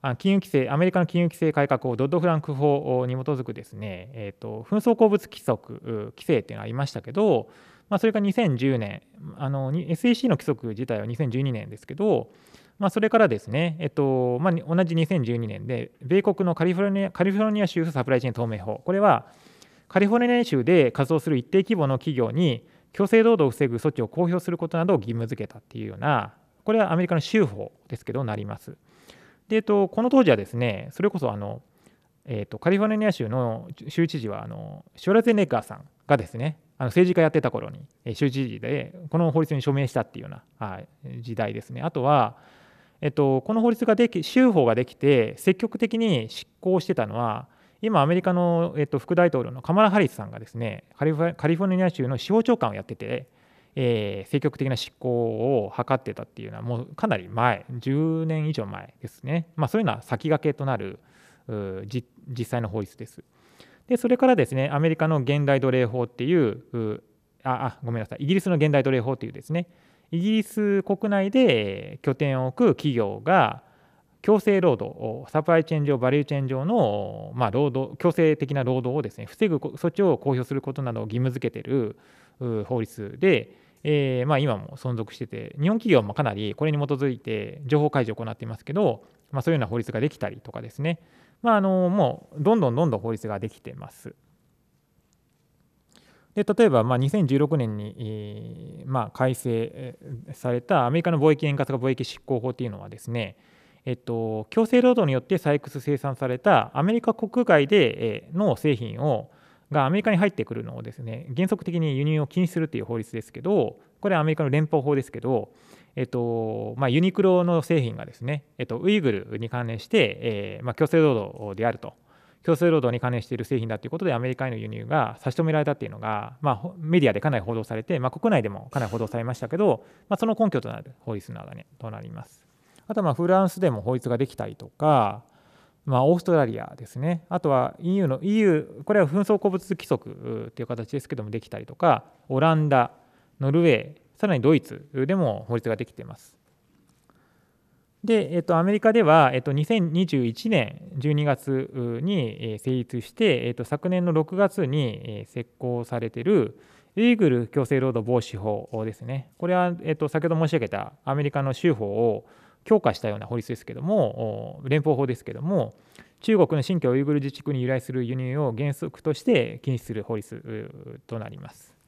あ、金融規制、アメリカの金融規制改革をドッド・フランク法に基づくですね、えっと、紛争鉱物規則、規制っていうのがありましたけど、まあ、それが2010年あの、SEC の規則自体は2012年ですけど、まあ、それからですね、えっとまあ、同じ2012年で、米国のカリフォルニアカリフォルニア州サプライチェーン透明法、これはカリフォルニア州で活動する一定規模の企業に強制労働を防ぐ措置を公表することなどを義務付けたっていうような、これはアメリカの州法ですけど、なります。で、えっと、この当時はですね、それこそあの、えと、カリフォルニア州の州知事はあの、シュラゼネッガーさんがですね、あの政治家やってた頃に、州知事で、この法律に署名したっていうような時代ですね。あとは、えっと、この法律ができ州法ができて積極的に執行してたのは今アメリカの、えっと、副大統領のカマラ・ハリスさんがですねカリフォルニア州の司法長官をやってて、えー、積極的な執行を図ってたっていうのはもうかなり前10年以上前ですね、まあ、そういうのは先駆けとなる実際の法律です。でそれからですねアメリカの現代奴隷法っていうああごめんなさいイギリスの現代奴隷法っていうですねイギリス国内で拠点を置く企業が強制労働サプライチェーン上バリューチェーン上の、まあ、労働強制的な労働をですね防ぐ措置を公表することなどを義務付けている法律で、えー、まあ、今も存続してて日本企業もかなりこれに基づいて情報開示を行っていますけど、まあ、そういうような法律ができたりとかですね、まあ、あのもうどんどんどんどん法律ができてます。で例えばまあ2016年に、まあ、改正されたアメリカの貿易円滑化貿易執行法というのはですね、えっと、強制労働によって採掘生産されたアメリカ国外での製品をがアメリカに入ってくるのをですね原則的に輸入を禁止するという法律ですけどこれはアメリカの連邦法ですけど、えっとまあ、ユニクロの製品がですね、えっと、ウイグルに関連して、えーまあ、強制労働であると強制労働に関連している製品だということでアメリカへの輸入が差し止められたっていうのが、まあ、メディアでかなり報道されて、まあ、国内でもかなり報道されましたけど、まあ、その根拠となる法律なだね、となります。あとはまあフランスでも法律ができたりとか、まあ、オーストラリアですね、あとは EU の EU、これは紛争鉱物規則という形ですけどもできたりとか、オランダ、ノルウェー、さらにドイツでも法律ができています。で、えっと、アメリカでは、えっと、2021年12月に成立して、えっと、昨年の6月に施行されているウイグル強制労働防止法ですね、これは、えっと、先ほど申し上げたアメリカの州法を強化したような法律ですけども、連邦法ですけども、中国の新疆ウイグル自治区に由来する輸入を原則として禁止する法律となります。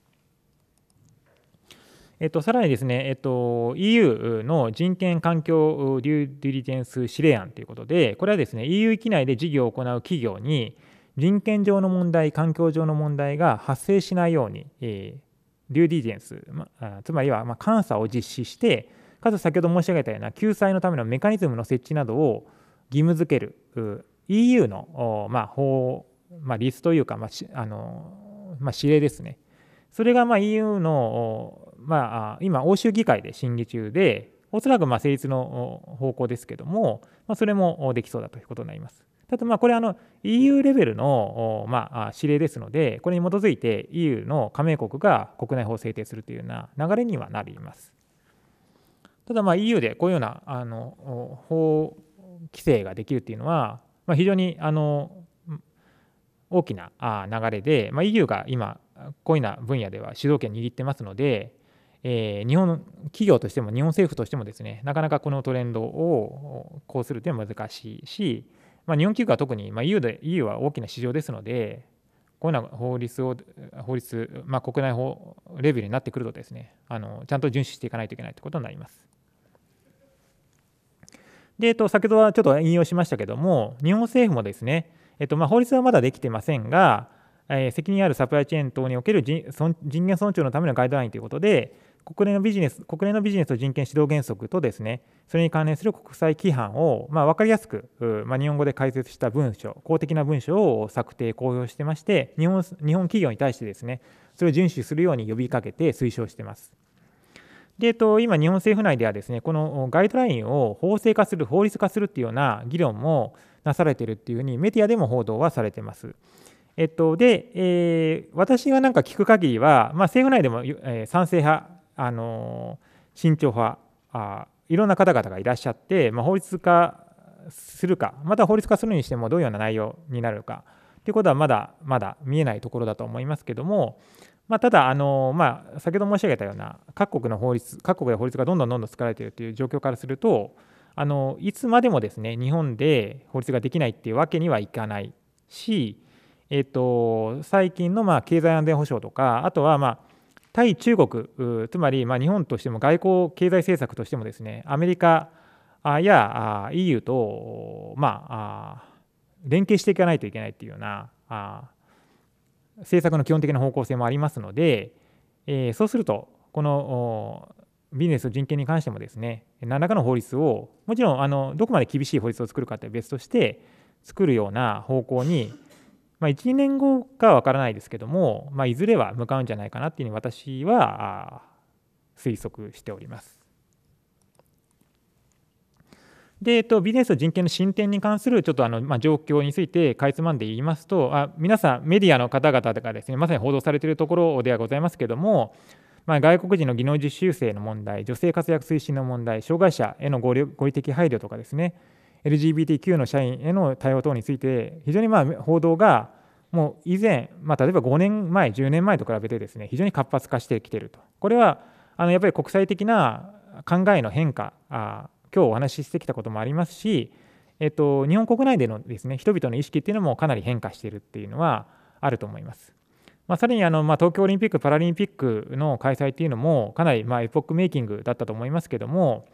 えっと、さらにですね、えっと、EU の人権環境デューディリジェンス指令案ということで、これはですね、EU 域内で事業を行う企業に、人権上の問題、環境上の問題が発生しないように、えー、デューディジェンス、ま、つまりは、ま監査を実施して、かつ先ほど申し上げたような救済のためのメカニズムの設置などを義務付ける EU の、まあ、法、まあ、リスというか、まあ、あのまあ、指令ですね。それがま EU のまあ、今、欧州議会で審議中で、おそらくまあ成立の方向ですけども、まあ、それもできそうだということになります。ただ、これ EU レベルのまあ指令ですので、これに基づいて EU の加盟国が国内法を制定するというような流れにはなります。ただ、EU でこういうようなあの法規制ができるというのは、まあ、非常にあの大きな流れで、まあ、EU が今、こういうような分野では主導権を握ってますので、えー、日本企業としても日本政府としてもですねなかなかこのトレンドをこうするというのは難しいし、まあ、日本企業は特に、まあ、EU, で EU は大きな市場ですのでこういうような法律を法律、まあ、国内法レベルになってくるとですねあのちゃんと遵守していかないといけないということになります。で、えっと、先ほどはちょっと引用しましたけども日本政府もですね、えっとまあ、法律はまだできてませんが、えー、責任あるサプライチェーン等における人人権尊重のためのガイドラインということで国連のビジネス国連のビジネスと人権指導原則とですねそれに関連する国際規範を、まあ、分かりやすく、まあ、日本語で解説した文書公的な文書を策定公表してまして日本日本企業に対してですねそれを遵守するように呼びかけて推奨しています。で、えっと、今、日本政府内ではですね、このガイドラインを法制化する、法律化するっていうような議論もなされているっていうふうに、メディアでも報道はされてます。えっと、で、えー、私がなんか聞く限りは、まあ、政府内でも、えー、賛成派あの慎重派あいろんな方々がいらっしゃって、まあ、法律化するかまた法律化するにしてもどういうような内容になるかということはまだまだ見えないところだと思いますけども、まあ、ただあの、まあ、先ほど申し上げたような各国の法律各国で法律がどんどんどんどん作られているという状況からするとあのいつまでもですね日本で法律ができないっていうわけにはいかないし、えっと、と最近のまあ経済安全保障とかあとはまあ対中国、つまりま日本としても外交経済政策としてもですね、アメリカや EU と、まあ、連携していかないといけないというような政策の基本的な方向性もありますので、えそうすると、このビジネス、人権に関してもですね、何らかの法律を、もちろんあのどこまで厳しい法律を作るかって別として、作るような方向にまあ、1、年後かわからないですけども、まあ、いずれは向かうんじゃないかなっていうふうに私は推測しております。で、えっと、ビジネスと人権の進展に関するちょっとあの、まあ、状況についてかいつまんで言いますとあ皆さんメディアの方々がですねまさに報道されているところではございますけども、まあ、外国人の技能実習生の問題女性活躍推進の問題障害者への合理的配慮とかですね LGBTQ の社員への対応等について、非常にま報道がもう以前、まあ、例えば5年前、10年前と比べてですね非常に活発化してきていると。これはあのやっぱり国際的な考えの変化あ、今日お話ししてきたこともありますし、えっと、日本国内でのですね人々の意識っていうのもかなり変化しているっていうのはあると思います。まあ、さらにあの、まあ、東京オリンピック・パラリンピックの開催っていうのもかなりまエポックメイキングだったと思いますけども、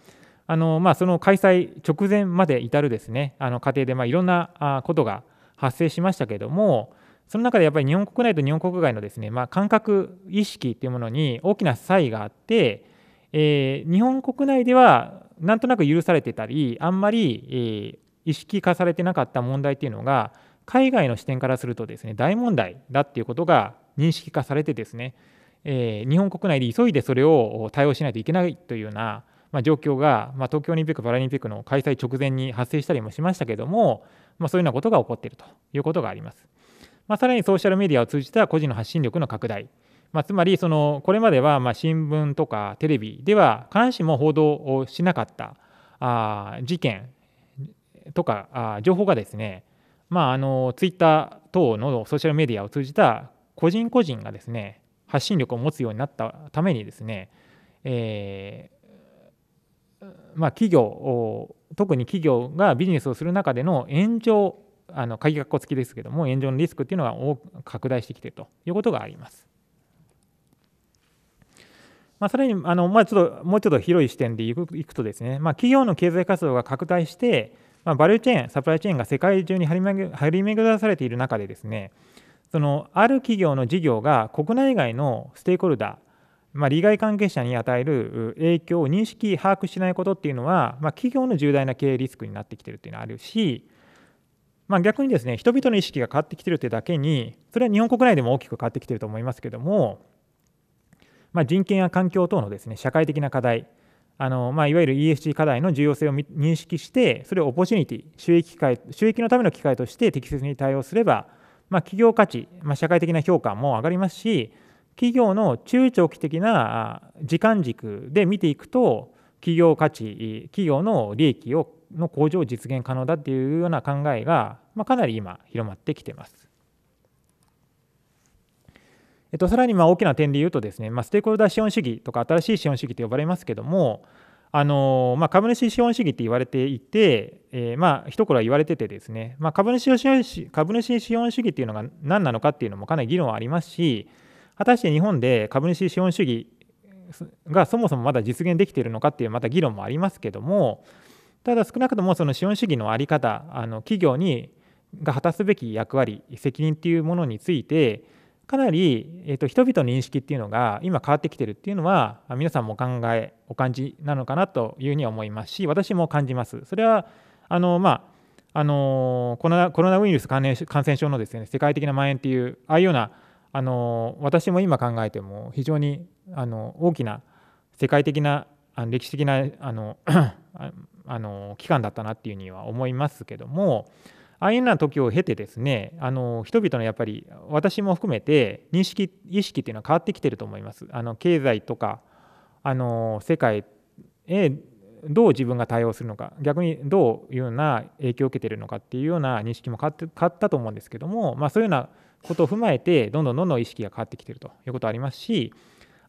あのまあ、その開催直前まで至るですねあの過程でまあいろんなことが発生しましたけどもその中でやっぱり日本国内と日本国外のですね、まあ、感覚意識というものに大きな差異があって、えー、日本国内ではなんとなく許されてたりあんまり、えー、意識化されてなかった問題というのが海外の視点からするとですね大問題だっていうことが認識化されてですね、えー、日本国内で急いでそれを対応しないといけないというようなまあ、状況が、まあ、東京オリンピック・パラリンピックの開催直前に発生したりもしましたけども、まあ、そういうようなことが起こっているということがあります。まあ、さらにソーシャルメディアを通じた個人の発信力の拡大、まあ、つまりそのこれまではまあ新聞とかテレビでは必ずしも報道をしなかったあ事件とかあ情報がですね、まあ、あのツイッター等のソーシャルメディアを通じた個人個人がですね発信力を持つようになったためにですね、えー、まあ、企業特に企業がビジネスをする中での炎上あの鍵括弧付きですけども炎上のリスクっていうのは拡大してきているということがあります。まあ、さらにあの、まあ、ちょっともうちょっと広い視点でいくいくとですね、まあ、企業の経済活動が拡大して、まあ、バリューチェーンサプライチェーンが世界中に張り巡張り巡らされている中でですねそのある企業の事業が国内外のステークホルダーまあ、利害関係者に与える影響を認識、把握しないことっていうのは、まあ、企業の重大な経営リスクになってきてるっていうのはあるし、まあ、逆にですね人々の意識が変わってきてるってだけにそれは日本国内でも大きく変わってきてると思いますけども、まあ、人権や環境等のですね社会的な課題あの、まあ、いわゆる ESG 課題の重要性を認識してそれをオポチュニティ収益機会収益のための機会として適切に対応すれば、まあ、企業価値、まあ、社会的な評価も上がりますし企業の中長期的な時間軸で見ていくと企業価値企業の利益をの向上を実現可能だっていうような考えが、まあ、かなり今広まってきてます。えっと、さらにまあ大きな点で言うとですね、まあ、ステークホルダー資本主義とか新しい資本主義と呼ばれますけどもあの、まあ、株主資本主義って言われていて、えー、まあ一頃は言われててですね、まあ、株主資本主義株主資本主義っていうのが何なのかっていうのもかなり議論ありますし果たして日本で株主資本主義がそもそもまだ実現できているのかっていうまた議論もありますけどもただ少なくともその資本主義の在り方あの企業にが果たすべき役割責任っていうものについてかなり、えー、と人々の認識っていうのが今変わってきてるっていうのは皆さんもお考えお感じなのかなというふうには思いますし私も感じます。それはあの、まああのコロナウイルス関連感染症のです、ね、世界的な蔓延っていうああいうようなあの私も今考えても非常にあの大きな世界的なあの歴史的なあの *clears throat* あの期間だったなっていうには思いますけどもああいうような時を経てですねあの人々のやっぱり私も含めて認識意識っていうのは変わってきてると思います。あの経済とかあの世界へどう自分が対応するのか逆にどういうような影響を受けてるのかっていうような認識も変って変わったと思うんですけども、まあ、そういうようなことを踏まえてどんどんどんどん意識が変わってきているということありますし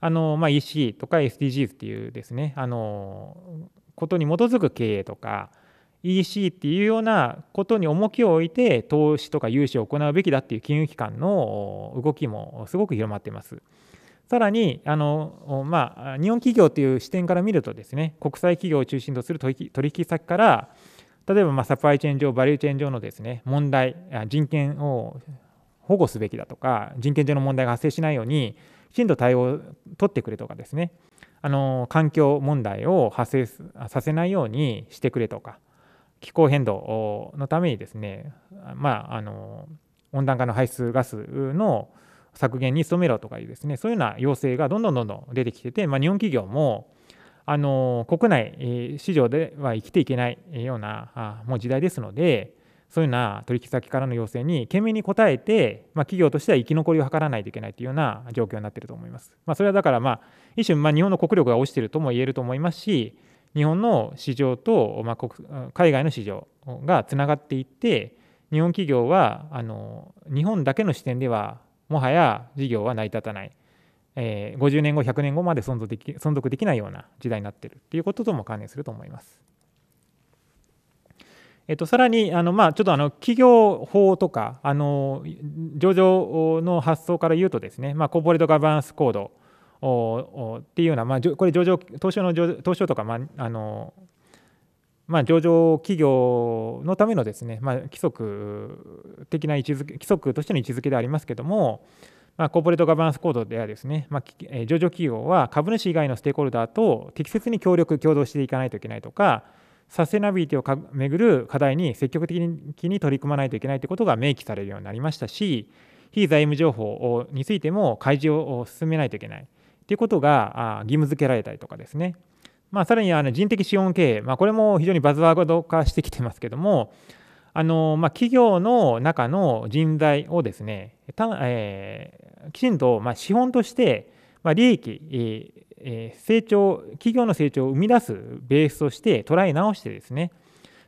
あの、まあ、EC とか SDGs っていうですねあのことに基づく経営とか EC っていうようなことに重きを置いて投資とか融資を行うべきだっていう金融機関の動きもすごく広まっています。さらにあの、まあ、日本企業という視点から見るとですね国際企業を中心とする取引先から例えばまあサプライチェーン上バリューチェーン上のですね問題人権を保護すべきだとか人権上の問題が発生しないようにきちんと対応を取ってくれとかですねあの環境問題を発生させないようにしてくれとか気候変動のためにですね、まあ、あの温暖化の排出ガスの削減に努めろとかいうですねそういうような要請がどんどんどんどん出てきてて、まあ、日本企業もあの国内市場では生きていけないようなもう時代ですのでそういうような取引先からの要請に懸命に応えて、まあ、企業としては生き残りを図らないといけないというような状況になっていると思います。まあ、それはだから、まあ、一種、まあ、日本の国力が落ちているとも言えると思いますし、日本の市場と、まあ、国海外の市場がつながっていって、日本企業はあの日本だけの視点ではもはや事業は成り立たない、えー、50年後100年後まで存続でき存続できないような時代になっているということとも関連すると思います。えっと、さらにあの、まあ、ちょっとあの企業法とかあの上場の発想から言うとですね、まあ、コーポレートガバナンスコードっていうような、まあ、これ上場東証の東証とか、まああのまあ、上場企業のためのですね、まあ、規則的な位置づけ規則としての位置づけでありますけれども、まあ、コーポレートガバナンスコードではですね、まあ、上場企業は株主以外のステークホルダーと適切に協力共同していかないといけないとかサステナビリティをめぐる課題に積極的に取り組まないといけないということが明記されるようになりましたし、非財務情報についても開示を進めないといけないということが義務付けられたりとかですね、まあ、さらにあの人的資本経営、まあ、これも非常にバズワード化してきてますけども、あのまあ、企業の中の人材をですね、たえー、きちんとまあ資本として、まあ、利益え成長企業の成長を生み出すベースとして捉え直してですね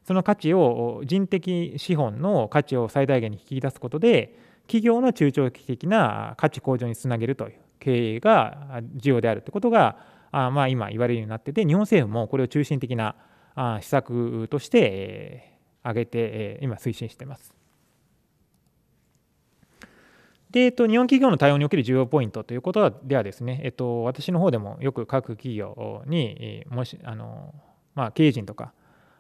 その価値を人的資本の価値を最大限に引き出すことで企業の中長期的な価値向上につなげるという経営が重要であるということがあまあ今言われるようになってて日本政府もこれを中心的な施策として挙げて今推進しています。で、えっと、日本企業の対応における重要ポイントということではですね、えっと、私の方でもよく各企業に、もしあのまあ、経営陣とか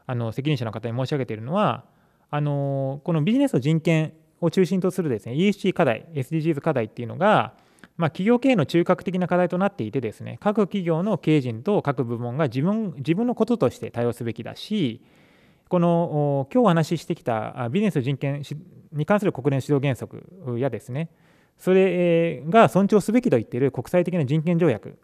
あの責任者の方に申し上げているのは、あのこのビジネスの人権を中心とするですね ESG 課題、SDGs 課題っていうのが、まあ、企業経営の中核的な課題となっていて、ですね各企業の経営陣と各部門が自分自分のこととして対応すべきだし、この今日お話ししてきたビジネス人権に関する国連指導原則やですねそれが尊重すべきと言っている国際的な人権条約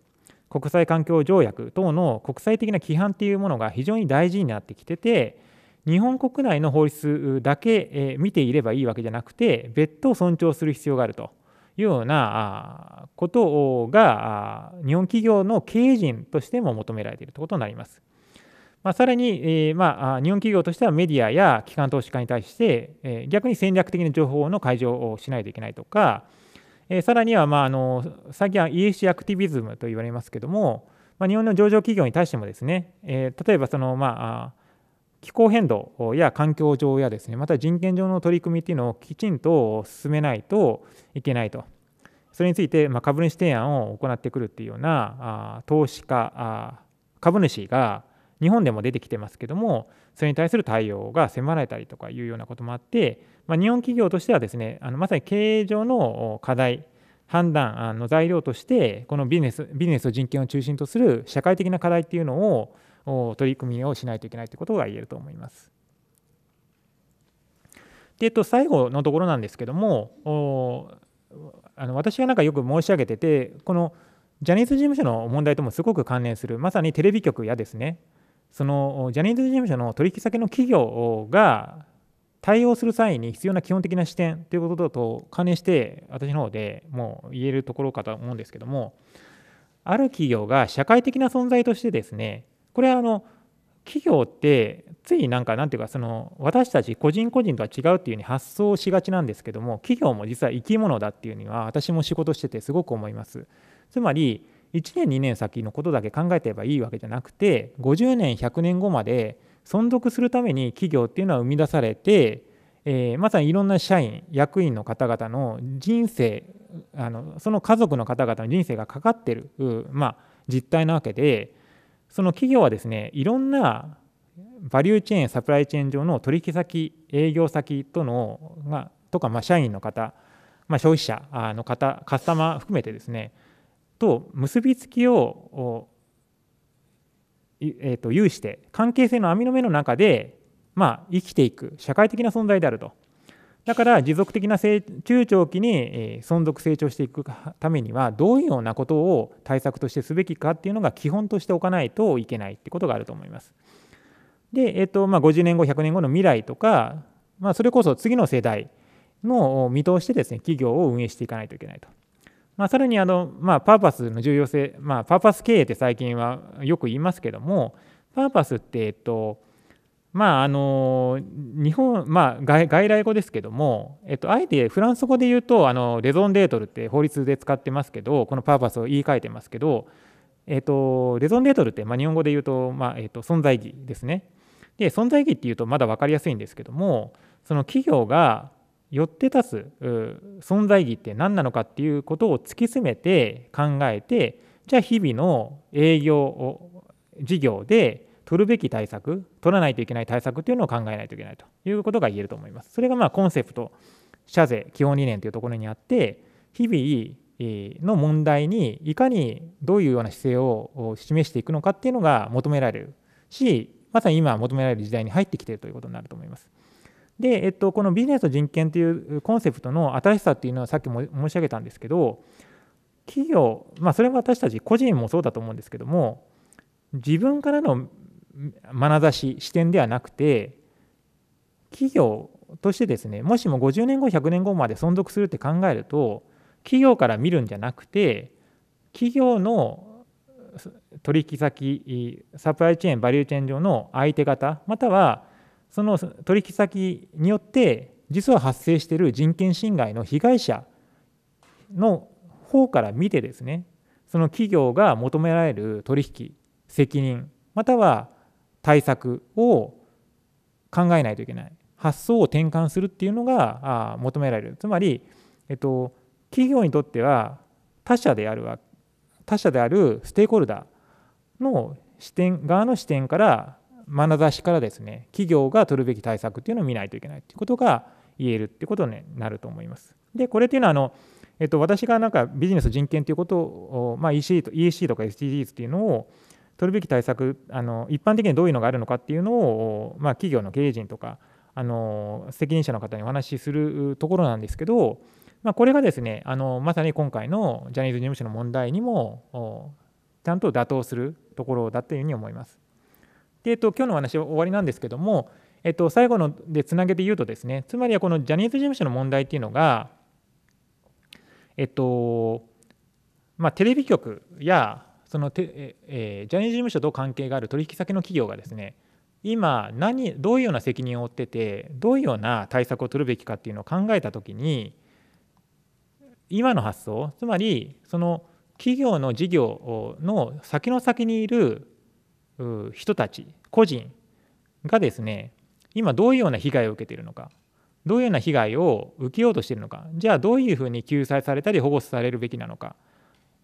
国際環境条約等の国際的な規範というものが非常に大事になってきてて日本国内の法律だけ見ていればいいわけじゃなくて別途尊重する必要があるというようなことが日本企業の経営陣としても求められているということになります。まあ、さらに、えーまあ、日本企業としてはメディアや機関投資家に対して、えー、逆に戦略的な情報の開示をしないといけないとか、えー、さらには、まあ、あの最近は ESG アクティビズムと言われますけども、まあ、日本の上場企業に対してもですね、えー、例えばその、まあ、気候変動や環境上やですねまた人権上の取り組みっていうのをきちんと進めないといけないと。それについて、ま株主提案を行ってくるっていうようなあ投資家あ株主が日本でも出てきてますけどもそれに対する対応が迫られたりとかいうようなこともあって、まあ、日本企業としてはですねあのまさに経営上の課題判断の材料としてこのビジネスビジネスと人権を中心とする社会的な課題っていうのを取り組みをしないといけないということが言えると思います。でえっと、最後のところなんですけどもあの私がなんかよく申し上げててこのジャニーズ事務所の問題ともすごく関連するまさにテレビ局やですねそのジャニーズ事務所の取引先の企業が対応する際に必要な基本的な視点ということだと関連して私の方でもう言えるところかと思うんですけどもある企業が社会的な存在としてですねこれはあの企業ってついなんかなんていうかその私たち個人個人とは違うっていうふうに発想しがちなんですけども企業も実は生き物だっていうには私も仕事しててすごく思いますつまり1年2年先のことだけ考えてればいいわけじゃなくて50年100年後まで存続するために企業っていうのは生み出されて、えー、まさにいろんな社員役員の方々の人生あのその家族の方々の人生がかかってる、まあ、実態なわけでその企業はですねいろんなバリューチェーンサプライチェーン上の取引先営業先とのがとか、まあ、社員の方、まあ、消費者の方カスタマー含めてですねと結びつきを、えー、と有して関係性の網の目の中で、まあ、生きていく社会的な存在であると。だから持続的な中長期に存続成長していくためにはどういうようなことを対策としてすべきかっていうのが基本としておかないといけないってことがあると思います。で、えーとまあ、50年後100年後の未来とか、まあ、それこそ次の世代の見通してですね企業を運営していかないといけないと。まあ、さらにあの、まあ、パーパスの重要性、まあ、パーパス経営って最近はよく言いますけどもパーパスって、えっとまあ、あの日本、まあ外、外来語ですけども、えっと、あえてフランス語で言うとあのレゾンデートルって法律で使ってますけどこのパーパスを言い換えてますけど、えっと、レゾンデートルって、まあ、日本語で言うと、まあえっと、存在意義ですね。で存在意義っていうとまだ分かりやすいんですけどもその企業がよって立つ存在意義って何なのかっていうことを突き詰めて考えてじゃあ日々の営業事業で取るべき対策取らないといけない対策っていうのを考えないといけないということが言えると思います。それがまあコンセプト社税基本理念というところにあって日々の問題にいかにどういうような姿勢を示していくのかっていうのが求められるしまさに今求められる時代に入ってきているということになると思います。で、えっと、このビジネスと人権というコンセプトの新しさというのはさっきも申し上げたんですけど企業、まあ、それは私たち個人もそうだと思うんですけども自分からの眼差し視点ではなくて企業としてですねもしも50年後100年後まで存続するって考えると企業から見るんじゃなくて企業の取引先サプライチェーンバリューチェーン上の相手方またはその取引先によって実は発生している人権侵害の被害者の方から見てですねその企業が求められる取引責任または対策を考えないといけない発想を転換するっていうのが求められるつまり、えっと、企業にとっては他社である他社であるステークホルダーの視点側の視点から眼差しからですね企業が取るべき対策っていうのを見ないといけないということが言えるってことになると思います。でこれっていうのはあのえっと、私がなんかビジネス人権ということを、まあ、EC, と EC とか SDGs っていうのを取るべき対策あの一般的にどういうのがあるのかっていうのを、まあ、企業の経営陣とかあの責任者の方にお話しするところなんですけど、まあ、これがですねあのまさに今回のジャニーズ事務所の問題にもちゃんと妥当するところだというふうに思います。で、えっと、今日の話は終わりなんですけども、えっと、最後のでつなげて言うとですねつまりはこのジャニーズ事務所の問題っていうのが、えっとまあ、テレビ局やそのて、えジャニーズ事務所と関係がある取引先の企業がですね今何どういうような責任を負っててどういうような対策を取るべきかっていうのを考えた時に今の発想つまりその企業の事業の先の先にいる人たち個人がですね今どういうような被害を受けているのかどういうような被害を受けようとしているのかじゃあどういうふうに救済されたり保護されるべきなのか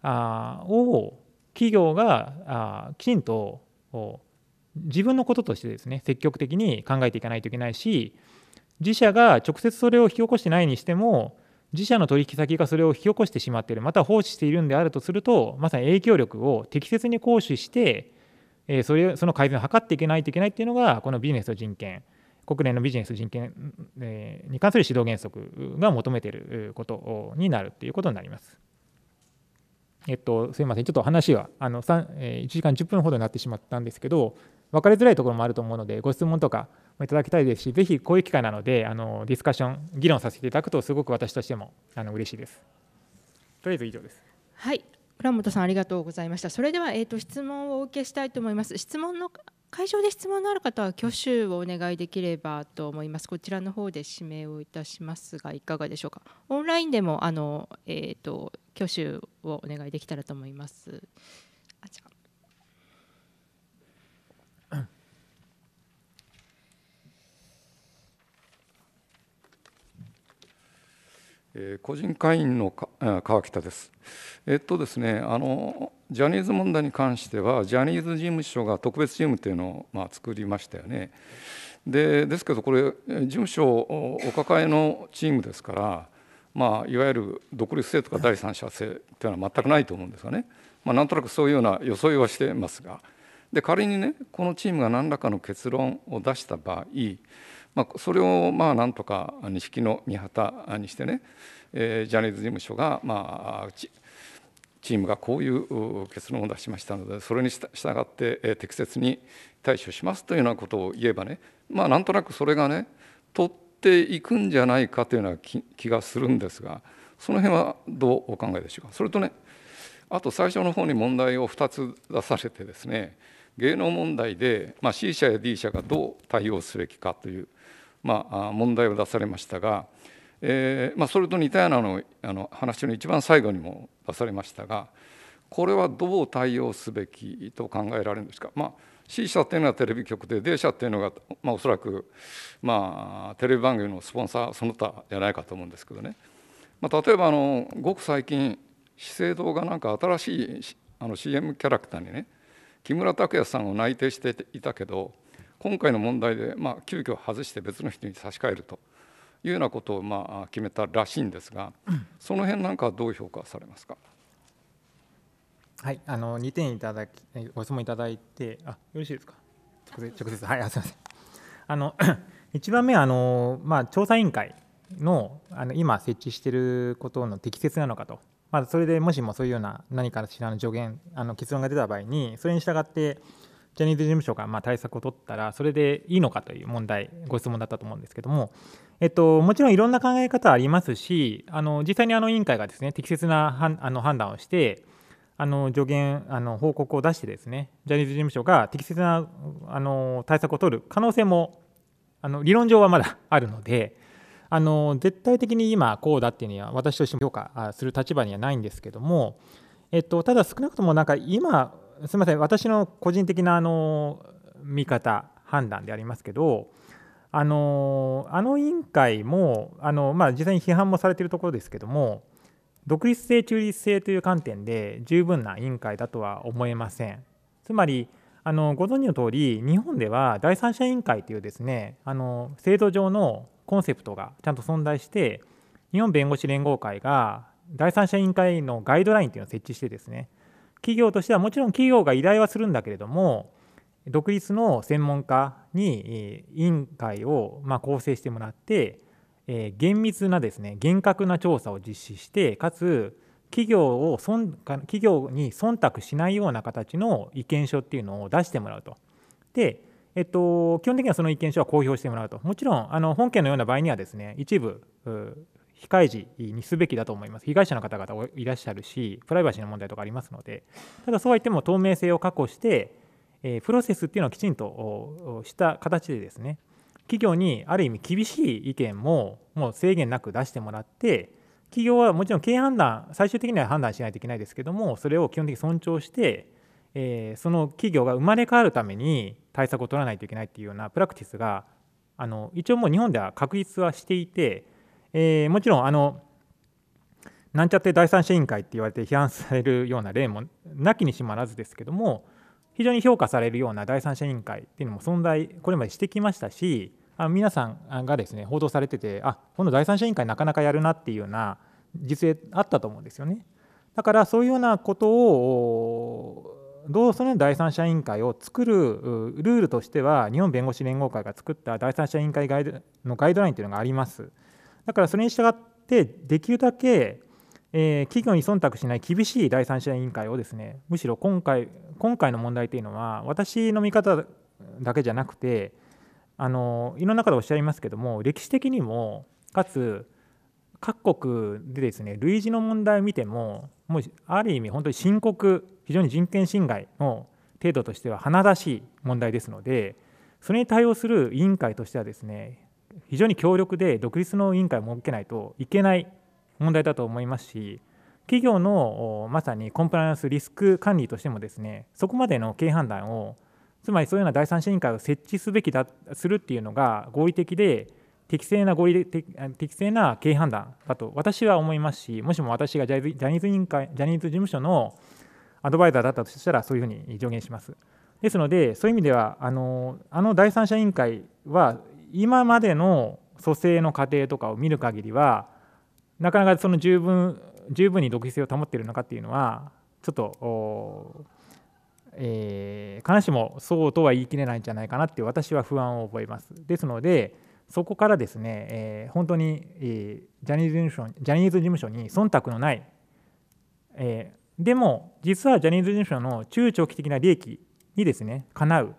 あを企業がきちんと自分のこととしてですね積極的に考えていかないといけないし自社が直接それを引き起こしてないにしても自社の取引先がそれを引き起こしてしまっているまた放置しているんであるとするとまさに影響力を適切に行使してえそれその改善を図っていけないといけないっていうのがこのビジネスと人権国連のビジネス人権に関する指導原則が求めていることになるということになります。えっと、すみません、ちょっと話はあの1時間10分ほどになってしまったんですけど、分かりづらいところもあると思うので、ご質問とかいただきたいですし、ぜひこういう機会なので、あのディスカッション、議論させていただくと、すごく私としてもあの嬉しいです。とりあえず以上です。はい倉本さんありがとうございました。それではえっ、ー、と質問をお受けしたいと思います。質問の会場で質問のある方は挙手をお願いできればと思います。こちらの方で指名をいたしますがいかがでしょうか。オンラインでもあのえっ、ー、と挙手をお願いできたらと思います。え個人会員の川北です。えっとですねあのジャニーズ問題に関してはジャニーズ事務所が特別チームというのを、まあ、作りましたよね。でですけどこれ事務所お抱えのチームですから、まあ、いわゆる独立性とか第三者性というのは全くないと思うんですがね、まあ、なんとなくそういうような装いはしてますがで仮にねこのチームが何らかの結論を出した場合まあ、それをまあなんとか錦の御旗にしてね、えー、ジャニーズ事務所がまあチームがこういう結論を出しましたのでそれに従って、え適切に対処しますというようなことを言えばねまあなんとなくそれがね取っていくんじゃないかというような気がするんですがその辺はどうお考えでしょうか。それとねあと最初の方に問題を2つ出されてですね芸能問題で、まあ、C 社や D 社がどう対応すべきかというまあ、問題を出されましたが、えーまあ、それと似たようなのあの話の一番最後にも出されましたがこれはどう対応すべきと考えられるんですか、まあ、C 社っていうのはテレビ局で D 社っていうのが、まあ、おそらく、まあ、テレビ番組のスポンサーその他じゃないかと思うんですけどね、まあ、例えばあのごく最近資生堂がなんか新しいあの CM キャラクターにね木村拓哉さんを内定していたけど今回の問題で、まあ、急遽外して別の人に差し替えるというようなことを、まあ、決めたらしいんですが、その辺なんかはどう評価されますか。はい、あの2点いただきご質問いただいて、あよろしいですか、直接、直接はい、すみません。あの1 *coughs* 番目はあの、まあ、調査委員会のあの今設置していることの適切なのかと、まあ、それでもしもそういうような何かしらの助言、あの結論が出た場合に、それに従って、ジャニーズ事務所がま対策を取ったら、それでいいのかという問題、ご質問だったと思うんですけども、えっと、もちろんいろんな考え方ありますし、あの実際にあの委員会がですね適切なあの判断をして、あの助言、あの報告を出して、ですねジャニーズ事務所が適切なあの対策を取る可能性もあの理論上はまだあるので、あの絶対的に今、こうだっていうには、私としても評価する立場にはないんですけども、えっと、ただ少なくともなんか今すみません私の個人的なあの見方判断でありますけどあのあの委員会もあの、まあ、実際に批判もされているところですけども独立性中立性という観点で十分な委員会だとは思えません。つまりあのご存知の通り日本では第三者委員会というですねあの制度上のコンセプトがちゃんと存在して日本弁護士連合会が第三者委員会のガイドラインというのを設置してですね企業としてはもちろん企業が依頼はするんだけれども独立の専門家に委員会をま構成してもらって、え厳密なですね厳格な調査を実施してかつ企業を企業に忖度しないような形の意見書っていうのを出してもらうと。でえっと、基本的にはその意見書は公表してもらうと、もちろんあの本件のような場合にはですね一部非開示にすべきだと思います。被害者の方々いらっしゃるし、プライバシーの問題とかありますので、ただそうは言っても透明性を確保して、えプロセスっていうのをきちんとした形でですね、企業にある意味厳しい意見ももう制限なく出してもらって、企業はもちろん経営判断、最終的には判断しないといけないですけども、それを基本的に尊重して、えその企業が生まれ変わるために対策を取らないといけないっていうようなプラクティスがあの一応もう日本では確立はしていてえー、もちろんあのなんちゃって第三者委員会って言われて批判されるような例もなきにしまらずですけども非常に評価されるような第三者委員会っていうのも存在これまでしてきましたしあ皆さんがですね報道されててあこの第三者委員会なかなかやるなっていうような実例あったと思うんですよね。だからそういうようなことをどうその第三者委員会を作るルールとしては日本弁護士連合会が作った第三者委員会ガイドのガイドラインというのがあります。だからそれに従ってできるだけ、えー、企業に忖度しない厳しい第三者委員会をですねむしろ今回今回の問題というのは私の見方だけじゃなくてあの世の中でおっしゃいますけども歴史的にもかつ各国でですね類似の問題を見てももうある意味本当に深刻非常に人権侵害の程度としては甚だしい問題ですのでそれに対応する委員会としてはですね非常に強力で独立の委員会を設けないといけない問題だと思いますし企業のまさにコンプライアンスリスク管理としてもですねそこまでの経営判断をつまりそういうような第三者委員会を設置すべきだするっていうのが合理的で適正な合理的適正な経営判断だと私は思いますしもしも私がジャニーズ委員会ジャニーズ事務所のアドバイザーだったとしたらそういうふうに助言します。ですので、そういう意味では、あのあの第三者委員会は今までの蘇生の過程とかを見る限りはなかなかその十分十分に毒性を保っているのかっていうのはちょっと、えー、必ずしもそうとは言い切れないんじゃないかなって私は不安を覚えます。ですのでそこからですね、えー、本当に、えー、ジャニーズ事務所ジャニーズ事務所に忖度のない、えー、でも実はジャニーズ事務所の中長期的な利益にですねかなう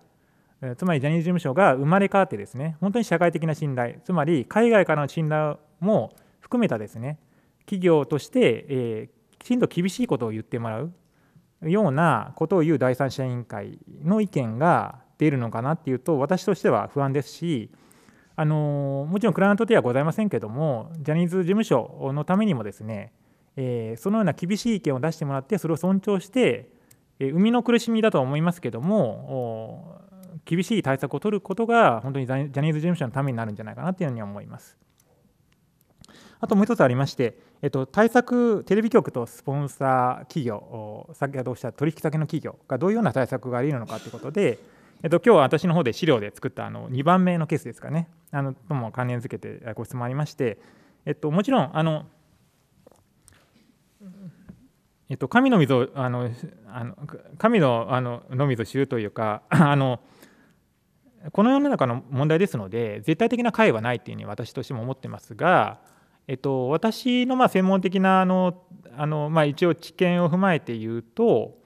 つまりジャニーズ事務所が生まれ変わってですね本当に社会的な信頼つまり海外からの信頼も含めたですね企業として、えー、きちんと厳しいことを言ってもらうようなことを言う第三者委員会の意見が出るのかなっていうと私としては不安ですしあのもちろんクライアントではございませんけどもジャニーズ事務所のためにもですね、えー、そのような厳しい意見を出してもらってそれを尊重して、えー、生みの苦しみだとは思いますけども厳しい対策を取ることが本当にジャニーズ事務所のためになるんじゃないかなというふうに思います。あともう一つありまして、えっと、対策、テレビ局とスポンサー企業、先ほどおっしゃった取引先の企業がどういうような対策があり得るのかということで、えっと今日は私の方で資料で作ったあの2番目のケースですかね、あのとも関連づけてご質問ありまして、えっと、もちろんあの、えっと、神の水をあのあの神のあのの水を知るというか、あのこの世の中の問題ですので絶対的な解はないというふうに私としても思ってますが、えっと、私のまあ専門的なあのあの、まあ、一応知見を踏まえて言うと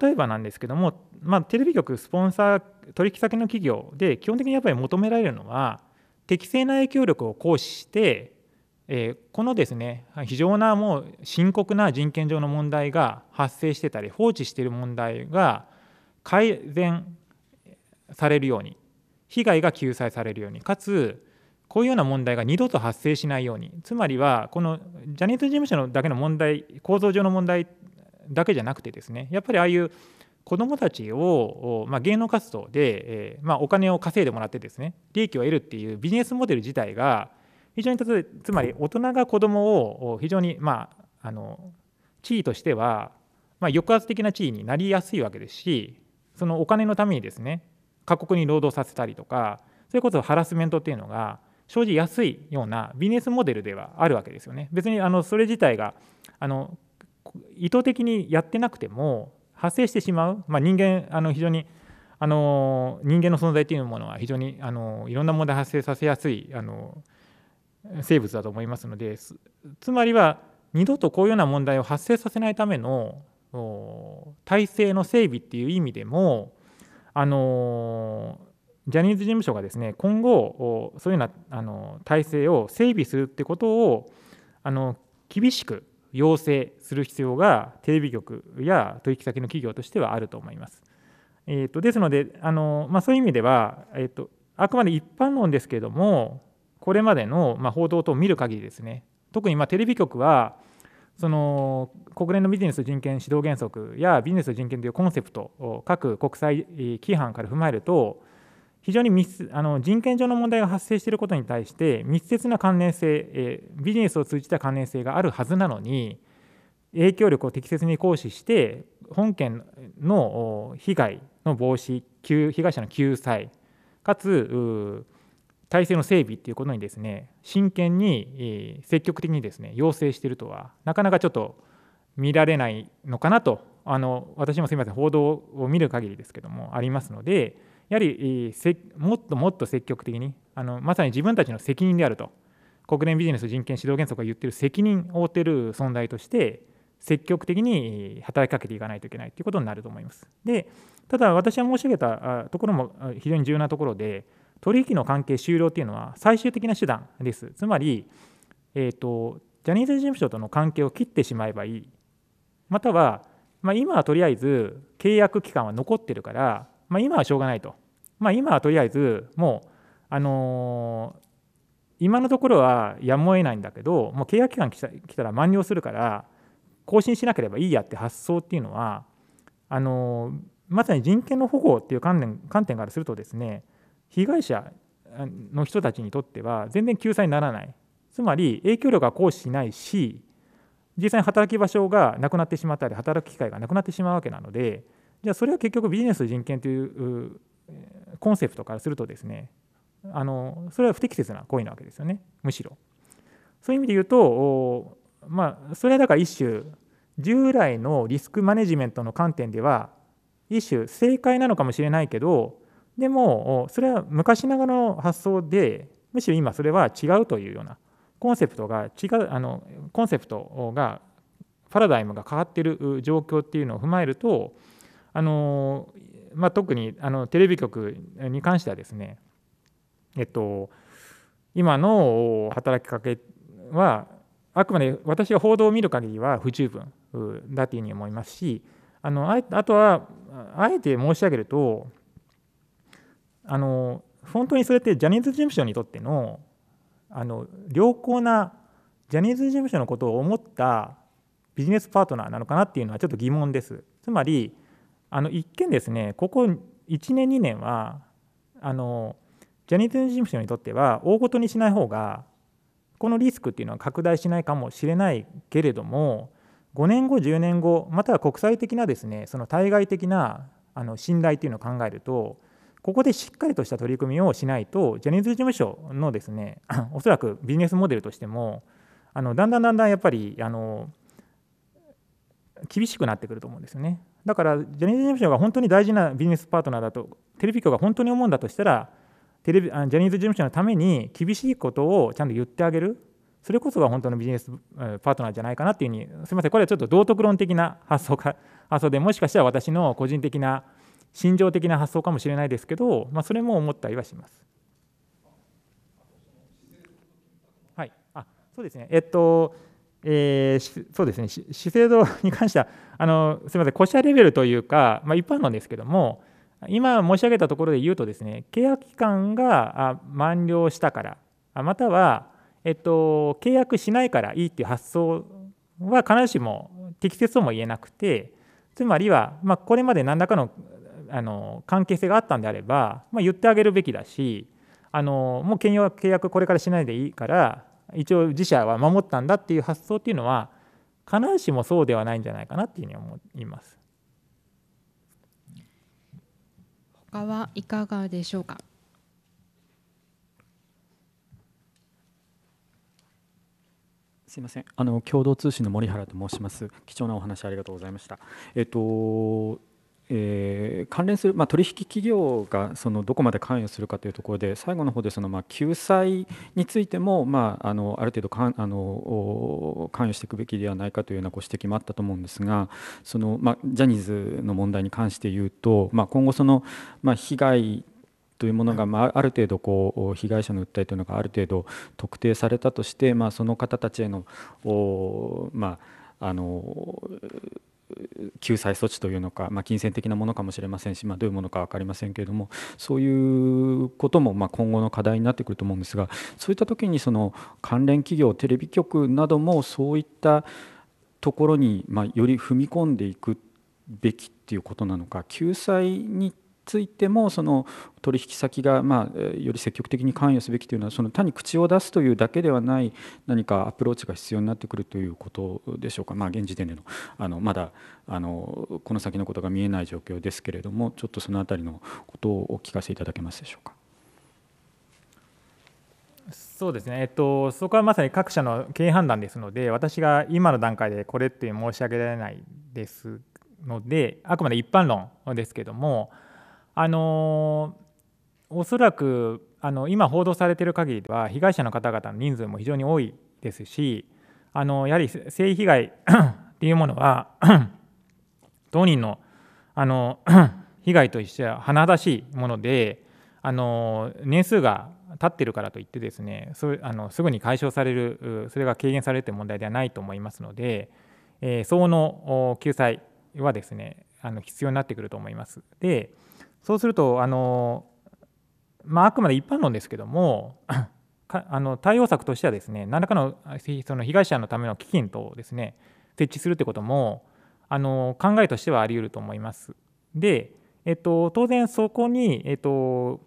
例えばなんですけども、まあ、テレビ局スポンサー取引先の企業で基本的にやっぱり求められるのは適正な影響力を行使して、えー、このですね非常なもう深刻な人権上の問題が発生してたり放置している問題が改善されるように被害が救済されるようにかつこういうような問題が二度と発生しないようにつまりはこのジャニーズ事務所のだけの問題構造上の問題だけじゃなくてですねやっぱりああいう子どもたちを、まあ、芸能活動で、えー、まあ、お金を稼いでもらってですね利益を得るっていうビジネスモデル自体が非常につまり大人が子どもを非常に、まあ、あの地位としては、ま抑圧的な地位になりやすいわけですしそのお金のためにですね過酷に労働させたりとかそれこそハラスメントっていうのが生じやすいようなビジネスモデルではあるわけですよね。別にあのそれ自体があの意図的にやってなくても発生してしまう、まあ、人間あの非常にあの人間の存在というものは非常にあのいろんな問題発生させやすいあの生物だと思いますのでつまりは二度とこういうような問題を発生させないための体制の整備っていう意味でもあのジャニーズ事務所がですね今後そういうようなあの体制を整備するってことをあの厳しく要請する必要がテレビ局や取引先の企業としてはあると思います。えーと、ですのであの、まあ、そういう意味では、えーと、あくまで一般論ですけれどもこれまでの、まあ、報道等を見る限りですね特にまテレビ局はその国連のビジネス人権指導原則やビジネス人権というコンセプトを各国際規範から踏まえると非常に密あの人権上の問題が発生していることに対して密接な関連性、えビジネスを通じた関連性があるはずなのに影響力を適切に行使して本件の被害の防止被害者の救済かつ体制の整備っていうことにですね真剣に積極的にですね要請しているとはなかなかちょっと見られないのかなとあの私もすみません報道を見る限りですけどもありますのでやはりもっともっと積極的にあのまさに自分たちの責任であると国連ビジネス人権指導原則が言ってる責任を負っている存在として積極的に働きかけていかないといけないということになると思います。でただ私は申し上げたところも非常に重要なところで取引の関係終了っていうのは最終的な手段です。つまり、えーと、ジャニーズ事務所との関係を切ってしまえばいい。または、まあ、今はとりあえず契約期間は残ってるから、まあ、今はしょうがないと。まあ、今はとりあえずもう、あのー、今のところはやむを得ないんだけどもう契約期間来たら満了するから更新しなければいいやって発想っていうのはあのー、まさに人権の保護っていう観念観点からするとですね被害者の人たちにとっては全然救済にならないつまり影響力が行使しないし実際に働き場所がなくなってしまったり働く機会がなくなってしまうわけなのでじゃあそれは結局ビジネス人権というコンセプトからするとですねあのそれは不適切な行為なわけですよねむしろ。そういう意味で言うとまあそれはだから一種従来のリスクマネジメントの観点では一種正解なのかもしれないけどでもそれは昔ながらの発想でむしろ今それは違うというようなコンセプトが違うあのコンセプトがパラダイムが変わってる状況っていうのを踏まえるとあの、まあ、特にあのテレビ局に関してはですねえっと今の働きかけはあくまで私が報道を見る限りは不十分だというふうに思いますしあのあとはあえて申し上げるとあの本当にそれってジャニーズ事務所にとってのあの良好なジャニーズ事務所のことを思ったビジネスパートナーなのかなっていうのはちょっと疑問です。つまりあの一見ですねここ1年2年はあのジャニーズ事務所にとっては大ごとにしない方がこのリスクっていうのは拡大しないかもしれないけれども5年後10年後または国際的なですねその対外的なあの信頼っていうのを考えるとここでしっかりとした取り組みをしないと、ジャニーズ事務所のですね、*laughs* おそらくビジネスモデルとしても、あのだんだんだんだんやっぱりあの厳しくなってくると思うんですよね。だから、ジャニーズ事務所が本当に大事なビジネスパートナーだと、テレビ局が本当に思うんだとしたら、テレビジャニーズ事務所のために厳しいことをちゃんと言ってあげる、それこそが本当のビジネスパートナーじゃないかなっていうふうに、すみません、これはちょっと道徳論的な発想か発想で、もしかしたら私の個人的な心情的な発想かもしれないですけど、まあ、それも思ったりはします。はい、あそうですね、えっとえー、そうですね、資生堂に関しては、あのすみません、古社レベルというか、まあ、一般論ですけども、今申し上げたところで言うとですね、契約期間が満了したから、または、えっと、契約しないからいいっていう発想は必ずしも適切とも言えなくて、つまりは、まあ、これまで何らかのあの関係性があったんであれば、まあ、言ってあげるべきだしあのもう兼用契約これからしないでいいから一応自社は守ったんだっていう発想っていうのは必ずしもそうではないんじゃないかなっていうふうに思います。他はいかがでしょうか。すみません。あの共同通信の森原と申します。貴重なお話ありがとうございました。えっとえー、関連する、まあ、取引企業がそのどこまで関与するかというところで最後の方でそのま救済についても、まあ、あのある程度かあの関与していくべきではないかというようなご指摘もあったと思うんですがその、まあ、ジャニーズの問題に関して言うと、まあ、今後その、まあ、被害というものが、まあ、る程度こう被害者の訴えというのがある程度特定されたとして、まあ、その方たちへのお、まあ、あの救済措置というのか、まあ、金銭的なものかもしれませんし、まあ、どういうものか分かりませんけれどもそういうこともま今後の課題になってくると思うんですがそういった時にその関連企業テレビ局などもそういったところにまより踏み込んでいくべきっていうことなのか救済についてもその取引先がまあより積極的に関与すべきというのはその単に口を出すというだけではない何かアプローチが必要になってくるということでしょうか、まあ、現時点でのあのまだあのこの先のことが見えない状況ですけれどもちょっとその辺りのことをお聞かせいただけますでしょうか。そうですね、えっと、そこはまさに各社の経営判断ですので、私が今の段階でこれって申し上げられないですので、あくまで一般論ですけども、あのおそらくあの今報道されている限りでは被害者の方々の人数も非常に多いですしあのやはり性被害 *coughs* っていうものは *coughs* 当人のあの *coughs* 被害としては甚だしいものであの年数が経ってるからといってですねそあのすぐに解消されるそれが軽減されるという問題ではないと思いますので、えー、相応の救済はですねあの必要になってくると思います。でそうするとあの、まあ、あくまで一般論ですけども *clears throat* あの対応策としてはですね何らかのその被害者のための基金とですね設置するということもあの考えとしてはあり得ると思います。で、えっと、当然そこに、えっと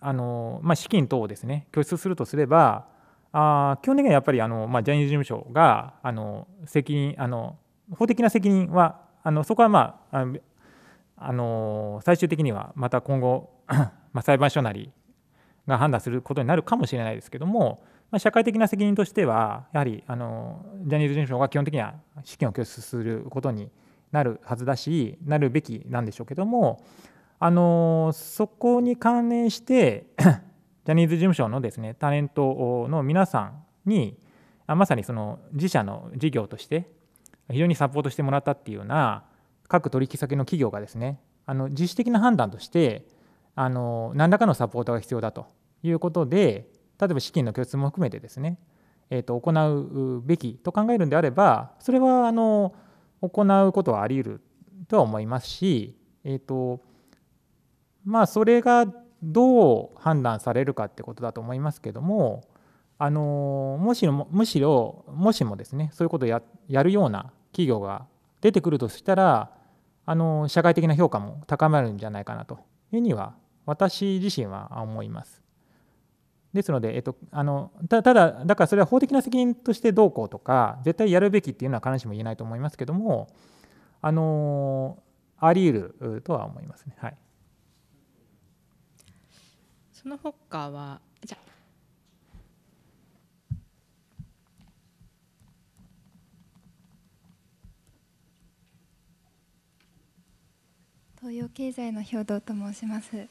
あのまあ、資金等をですね拠出するとすればあ基本的にはやっぱりあの、まあ、ジャニーズ事務所があの責任あの法的な責任はあのそこは、まあ、あの最終的にはまた今後 *clears throat* ま裁判所なりが判断することになるかもしれないですけども、まあ、社会的な責任としてはやはりあのジャニーズ事務所が基本的には資金を拠出することになるはずだしなるべきなんでしょうけどもあのそこに関連して *clears throat* ジャニーズ事務所のですねタレントの皆さんにまさにその自社の事業として非常にサポートしてもらったっていうような各取引先の企業がですねあの自主的な判断としてあの何らかのサポートが必要だということで例えば資金の拠出も含めてですね、えー、と行うべきと考えるんであればそれはあの行うことはあり得るとは思いますし、えーとまあ、それがどう判断されるかってことだと思いますけどもあのもしもむしろもしもですねそういうことをやるような企業が出てくるとしたらあの社会的な評価も高まるんじゃないかなというには私自身は思います。ですので、えっと、あのただ、だからそれは法的な責任としてどうこうとか、絶対やるべきっていうのは必ずしも言えないと思いますけども、あのあり得るとは思いますね。はい、その他はじゃあ東洋経済の兵頭と申します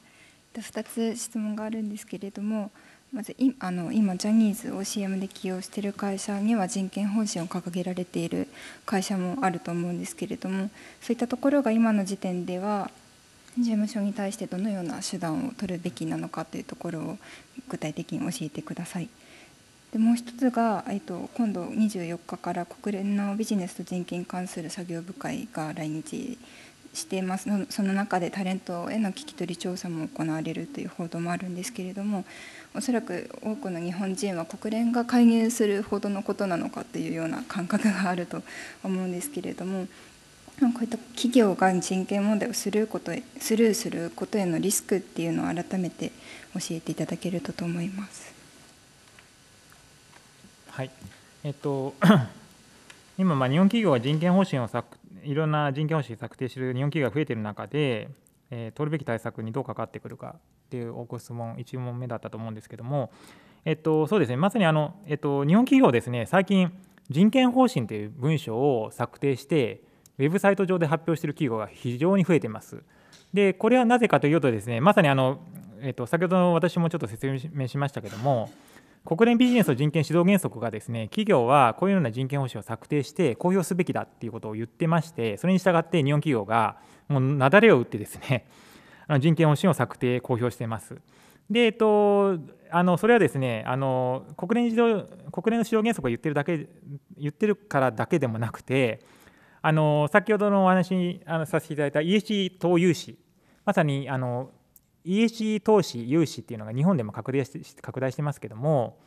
2つ質問があるんですけれどもまずあの今ジャニーズを CM で起用している会社には人権方針を掲げられている会社もあると思うんですけれどもそういったところが今の時点では事務所に対してどのような手段を取るべきなのかというところを具体的に教えてください。でもう1つが、えっと、今度24日から国連のビジネスと人権に関する作業部会が来日していますその中でタレントへの聞き取り調査も行われるという報道もあるんですけれどもおそらく多くの日本人は国連が介入するほどのことなのかというような感覚があると思うんですけれども。こういった企業が人権問題をスルーことスルーすることへのリスクっていうのを改めて教えていただけるとと思います。はいえっと、*coughs* 今、まあ、日本企業は人権方針を策いろんな人権方針策定している日本企業が増えている中で、えー、取るべき対策にどう関わってくるかっていうご質問、1問目だったと思うんですけども、えっと、そうですね、まさにあの、えっと、日本企業ですね、最近、人権方針という文書を策定して、ウェブサイト上で発表している企業が非常に増えています。で、これはなぜかというとですね、まさにあの、えっと、先ほど私もちょっと説明しましたけども、国連ビジネスの人権指導原則がですね企業はこういうような人権方針を策定して公表すべきだっていうことを言ってましてそれに従って日本企業がもう雪崩を打ってですね *laughs* あの人権方針を策定公表しています。でえっと、あのそれはですねあの国連指導国連の指導原則が言ってるだけ言ってるからだけでもなくてあの先ほどのお話にあのさせていただいた ESG 投融資まさにあの ESG 投資、融資っていうのが日本でも拡大して拡大してますけども、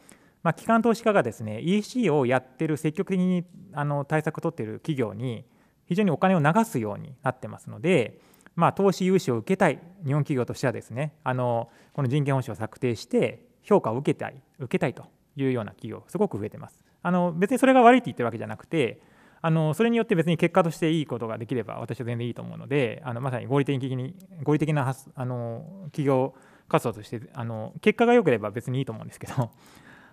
まあ、機関投資家がですね ESG をやってる積極的にあの対策を取っている企業に非常にお金を流すようになってますので、まあ、投資融資を受けたい日本企業としてはですねあのこの人権保障を策定して評価を受けたい受けたいというような企業すごく増えてます。あの別にそれが悪いって言ってるわけじゃなくてあのそれによって別に結果としていいことができれば私は全然いいと思うのであのまさに合理的に合理的なあの企業活動としてあの結果が良ければ別にいいと思うんですけど *laughs*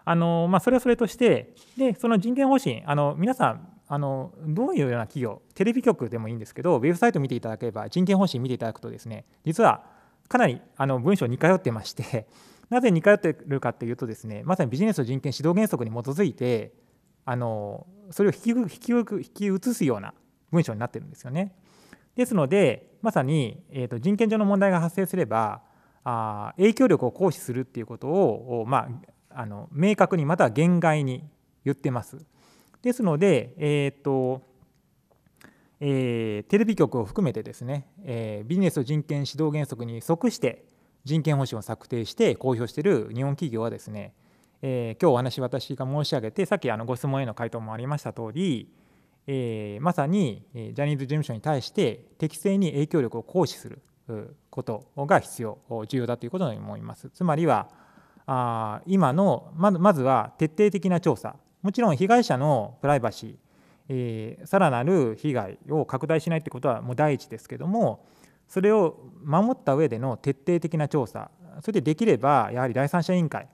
あの、まあ、それはそれとしてでその人権方針あの皆さんあのどういうような企業テレビ局でもいいんですけどウェブサイト見ていただければ人権方針見ていただくとですね実はかなりあの文章に通ってまして *laughs* なぜ似通ってるかというとですねまさにビジネスと人権指導原則に基づいてあのそれを引き引き移すような文章になってるんですよね。ですのでまさに、えーと、と人権上の問題が発生すればあ影響力を行使するっていうことを、まあ、あの明確にまたは限界に言ってます。ですので、えーとえー、テレビ局を含めてですね、えー、ビジネスと人権指導原則に即して人権方針を策定して公表している日本企業はですねえー、今日お話私が申し上げてさっきあのご質問への回答もありました通り、えー、まさにジャニーズ事務所に対して適正に影響力を行使することが必要重要だということに思いますつまりはあ今のまずまずは徹底的な調査もちろん被害者のプライバシーえさらなる被害を拡大しないということはもう第一ですけどもそれを守った上での徹底的な調査それでできればやはり第三者委員会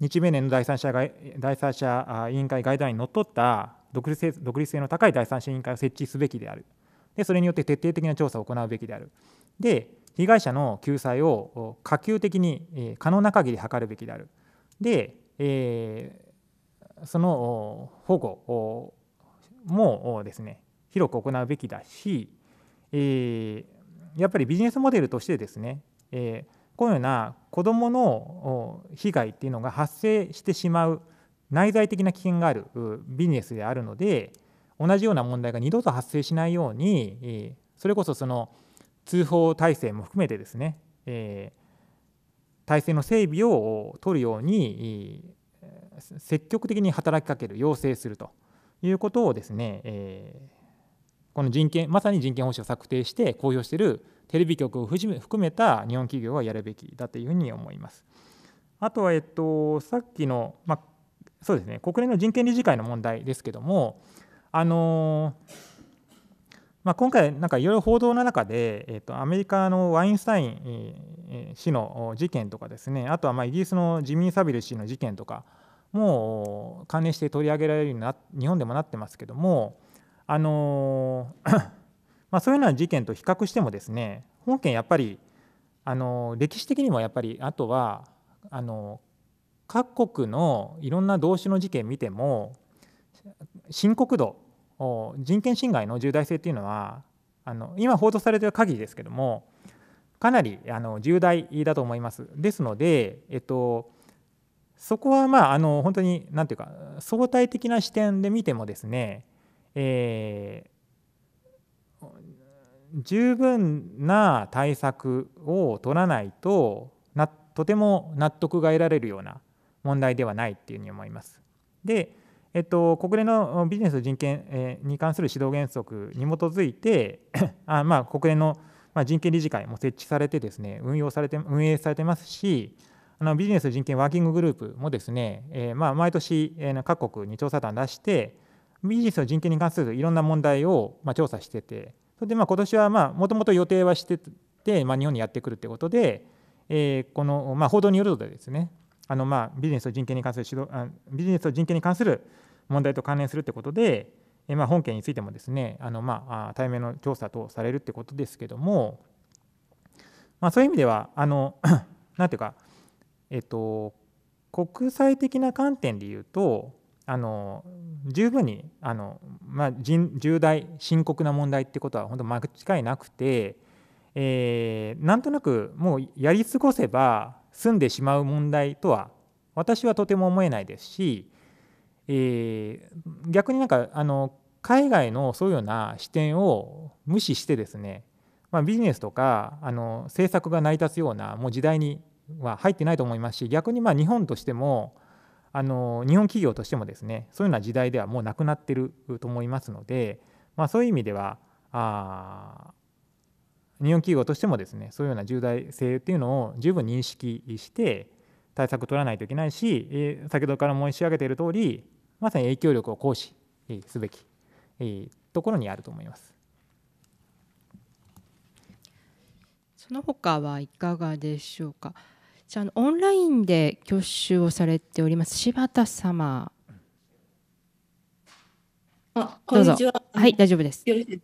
日米年の第三者第三者委員会ガイドラインにのっとった独立性独立性の高い第三者委員会を設置すべきであるで、それによって徹底的な調査を行うべきである。で、被害者の救済を可及的に可能な限り図るべきである。で、えー、その保護もですね、広く行うべきだし、えー、やっぱりビジネスモデルとしてですね、えーこうような子どもの被害っていうのが発生してしまう内在的な危険があるビジネスであるので同じような問題が二度と発生しないようにそれこそその通報体制も含めてですね、え体制の整備を取るように積極的に働きかける要請するということをですね、えこの人権まさに人権方針を策定して公表しているテレビ局を含めた日本企業はやるべきだというふうに思います。あとは、えっと、さっきの、まあ、そうですね、国連の人権理事会の問題ですけども、あのまあ、今回、なんかいろいろ報道の中で、えっと、アメリカのワインスタイン氏の事件とかですね、あとはまあイギリスのジミー・サビル氏の事件とか、もう関連して取り上げられるようにな日本でもなってますけども、あのまあ、そういうような事件と比較してもですね本件やっぱりあの歴史的にもやっぱりあとはあの各国のいろんな同種の事件見ても深刻度人権侵害の重大性というのはあの今報道されている限りですけどもかなりあの重大だと思います。ですので、えっと、そこはまああの本当に何ていうか相対的な視点で見てもですね、え十分な対策を取らないとなとても納得が得られるような問題ではないっていうふうに思います。で、えっと、国連のビジネス人権に関する指導原則に基づいて *coughs* あ、まあ、国連の人権理事会も設置されてですね運用されて運営されてますしあのビジネス人権ワーキンググループもですね、えー、まあ毎年、え各国に調査団出してビジネスの人権に関するいろんな問題をま調査しててそれでまあ今年はもともと予定はしてて、まあ、日本にやってくるということで、えー、この、まあ、報道によるとですねあのまあビジネスと人権に関する指導あビジネスと人権に関する問題と関連するということで、えー、まあ本件についてもですねあのまあ対面の調査とされるということですけども、まあ、そういう意味ではあの *clears throat* なんていうか、えっ、ー、と、国際的な観点で言うとあの十分にあの、まあ、重大深刻な問題ってことは本当間違いなくて、えー、なんとなくもうやり過ごせば済んでしまう問題とは私はとても思えないですし、えー、逆になんかあの海外のそういうような視点を無視してですね、まあ、ビジネスとかあの政策が成り立つようなもう時代には入ってないと思いますし逆にまあ日本としてもあの日本企業としてもですねそういうような時代ではもうなくなってると思いますので、まあ、そういう意味ではあ日本企業としてもですねそういうような重大性っていうのを十分認識して対策取らないといけないし、え先ほどから申し上げている通りまさに影響力を行使すべき、えところにあると思います。その他はいかがでしょうか。じゃあオンラインで挙手をされております柴田様。あ、こんにちは。はい、大丈夫です。えっ、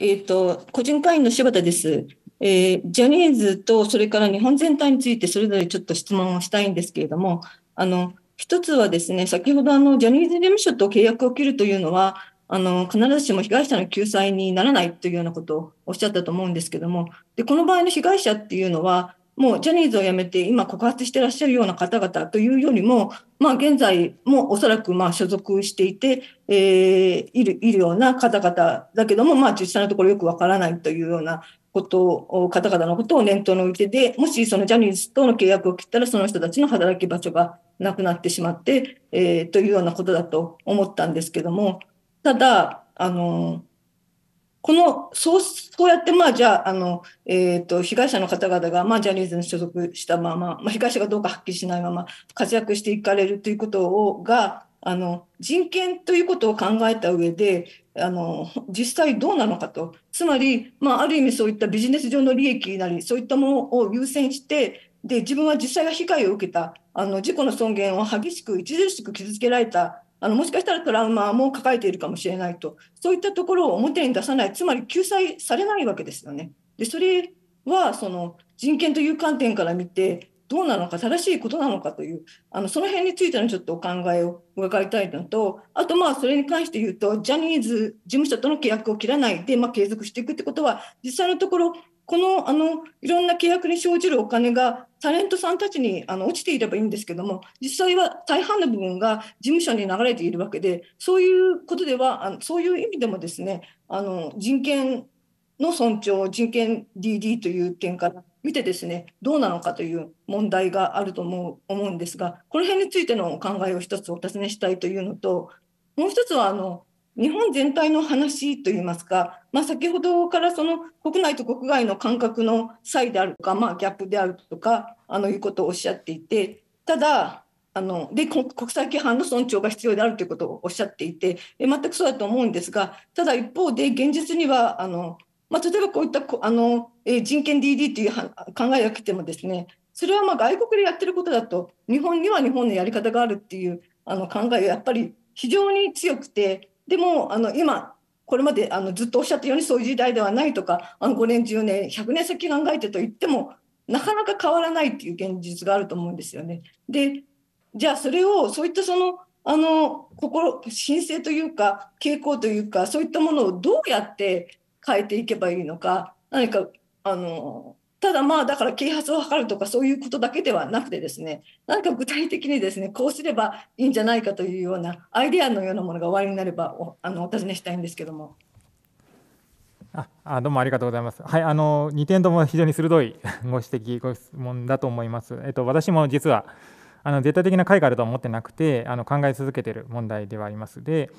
ー、と、個人会員の柴田です。えー、ジャニーズとそれから日本全体についてそれぞれちょっと質問をしたいんですけれども、あの、一つはですね、先ほどあの、ジャニーズ事務所と契約を切るというのは、あの、必ずしも被害者の救済にならないというようなことをおっしゃったと思うんですけども、で、この場合の被害者っていうのは、もうジャニーズを辞めて今告発してらっしゃるような方々というよりも、まあ、現在もおそらくまあ所属していて、えー、いるいるような方々だけども、まあ、実際のところよくわからないというようなことを方々のことを念頭の置いてでもしそのジャニーズとの契約を切ったらその人たちの働き場所がなくなってしまって、えー、というようなことだと思ったんですけどもただあのこの、そう、そうやって、まあ、じゃあ、あの、えっ、ー、と、被害者の方々が、まあ、ジャニーズに所属したまま、まあ、被害者がどうかはっきりしないまま、活躍していかれるということを、が、あの、人権ということを考えた上で、あの、実際どうなのかと。つまり、まあ、ある意味そういったビジネス上の利益なり、そういったものを優先して、で、自分は実際が被害を受けた、あの、事故の尊厳を激しく、著しく傷つけられたあのもしかしたらトラウマも抱えているかもしれないとそういったところを表に出さないつまり救済されないわけですよね。でそれはその人権という観点から見てどうなのか正しいことなのかというあのその辺についてのちょっとお考えを伺いたいのとあとまあそれに関して言うとジャニーズ事務所との契約を切らないで、まあ、継続していくってことは実際のところこのあのいろんな契約に生じるお金がタレントさんたちにあの落ちていればいいんですけども実際は大半の部分が事務所に流れているわけでそういうことではあのそういう意味でもですねあの人権の尊重人権 DD という点から見てですねどうなのかという問題があると思う思うんですがこの辺についてのお考えを一つお尋ねしたいというのともう一つはあの日本全体の話といいますかまあ、先ほどからその国内と国外の感覚の差異であるとか、まあ、ギャップであるとかあのいうことをおっしゃっていてただあので国際規範の尊重が必要であるということをおっしゃっていて全くそうだと思うんですがただ一方で現実にはあの、まあ、例えばこういったあの人権 DD という考えが来てもですねそれはまあ外国でやってることだと日本には日本のやり方があるっていうあの考えがやっぱり非常に強くてでもあの今これまであのずっとおっしゃったようにそういう時代ではないとかあの5年10年100年先考えてと言ってもなかなか変わらないっていう現実があると思うんですよね。でじゃあそれをそういったそのあの心申請というか傾向というかそういったものをどうやって変えていけばいいのか何かあのただまあだから啓発を図るとかそういうことだけではなくてですね何か具体的にですねこうすればいいんじゃないかというようなアイデアのようなものが終わりになればおあのお尋ねしたいんですけども。ああどうもありがとうございます。はい、あの2点とも非常に鋭い *laughs* ご指摘、ご質問だと思います。えっと、私も実はあの絶対的な解があるとは思ってなくてあの考え続けている問題ではあります。で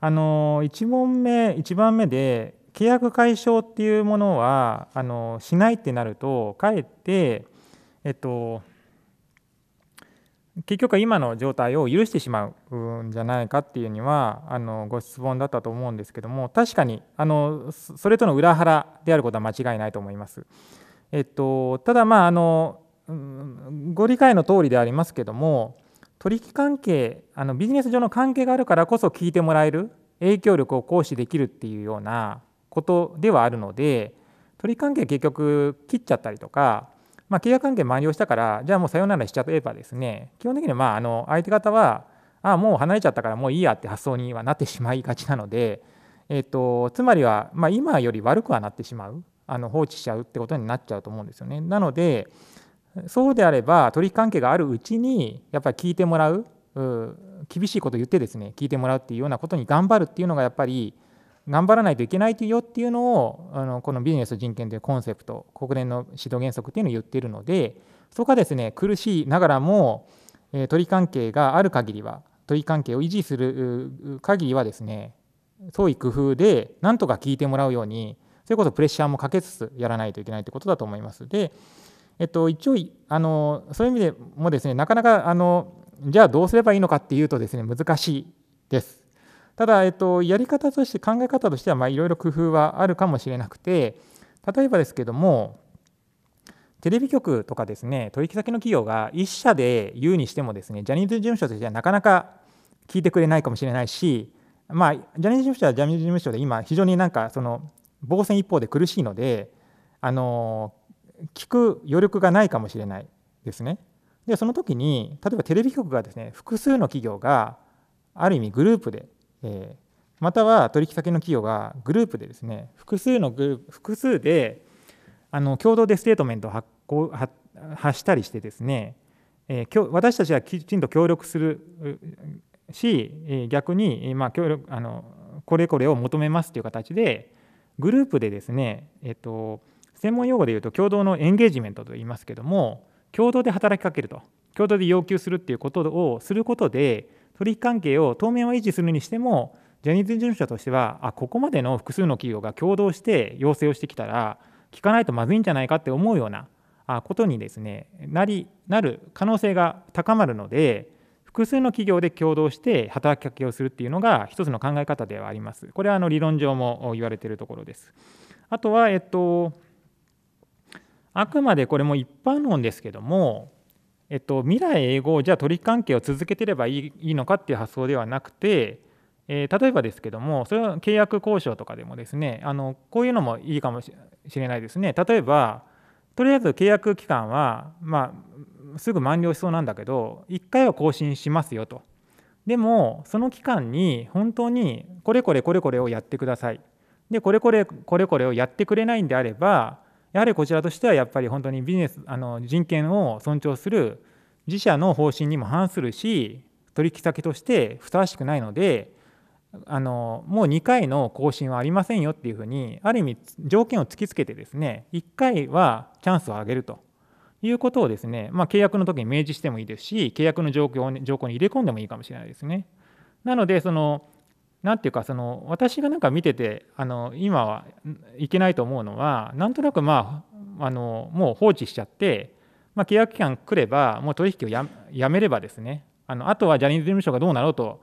あの1問目1番目で契約解消っていうものはあのしないってなるとかえってえっと結局は今の状態を許してしまうんじゃないかっていうにはあのご質問だったと思うんですけども確かにあのそれとの裏腹であることは間違いないと思います。えっと、ただまああのご理解の通りでありますけども取引関係あのビジネス上の関係があるからこそ聞いてもらえる影響力を行使できるっていうようなことではあるので取引関係結局切っちゃったりとか、まあ、契約関係満了したからじゃあもうさよならしちゃえばですね基本的にはまああの相手方はああもう離れちゃったからもういいやって発想にはなってしまいがちなので、えーと、つまりは、まあ、今より悪くはなってしまうあの放置しちゃうってことになっちゃうと思うんですよね。なのでそうであれば取引関係があるうちにやっぱり聞いてもらう厳しいこと言ってですね聞いてもらうっていうようなことに頑張るっていうのがやっぱり頑張らないといけないよっていうのをあのこのビジネス人権というコンセプト国連の指導原則っていうのを言っているのでそこはですね苦しいながらも、えり関係がある限りは取り関係を維持する限りはですね創意工夫でなんとか聞いてもらうようにそれこそプレッシャーもかけつつやらないといけないということだと思います。でえっと、一応あのそういう意味でもですねなかなかあのじゃあどうすればいいのかっていうとですね難しいです。ただ、えっと、やり方として考え方としてはいろいろ工夫はあるかもしれなくて例えばですけどもテレビ局とかですね取引先の企業が1社で言うにしてもですねジャニーズ事務所としてはなかなか聞いてくれないかもしれないし、まあ、ジャニーズ事務所はジャニーズ事務所で今非常になんかその防戦一方で苦しいのであの聞く余力がないかもしれないですね。でその時に例えばテレビ局がですね複数の企業がある意味グループでえまたは取引先の企業がグループでですね複数のグループ複数であの共同でステートメントを発行発したりしてですね、え私たちはきちんと協力するし逆に、まあ、協力あのこれこれを求めますという形でグループでですね、えっと、専門用語でいうと共同のエンゲージメントと言いますけども共同で働きかけると共同で要求するっていうことをすることで取引関係を当面は維持するにしても、ジャニーズ事務所としては、あここまでの複数の企業が共同して要請をしてきたら、聞かないとまずいんじゃないかって思うようなことにですねなりなる可能性が高まるので、複数の企業で共同して働きかけをするっていうのが一つの考え方ではあります。これはあの理論上も言われているところです。あとは、えっと、あくまでこれも一般論ですけども、えっと、未来永劫じゃあ取引関係を続けてればいいのかっていう発想ではなくて、えー、例えばですけどもそれは契約交渉とかでもですねあのこういうのもいいかもしれないですね例えばとりあえず契約期間は、まあ、すぐ満了しそうなんだけど1回は更新しますよとでもその期間に本当にこれこれこれこれをやってくださいでこれこれこれこれをやってくれないんであればやはりこちらとしてはやっぱり本当にビジネスあの人権を尊重する自社の方針にも反するし取引先としてふさわしくないのであのもう2回の更新はありませんよっていうふうにある意味条件を突きつけてですね1回はチャンスを上げるということをですね、まあ、契約の時に明示してもいいですし契約の条項に入れ込んでもいいかもしれないですね。なのでそのんていうかその私がなんか見ててあの今はいけないと思うのはなんとなくまああのもう放置しちゃって、まあ、契約期間来ればもう取引をややめればですねあのあとはジャニーズ事務所がどうなろうと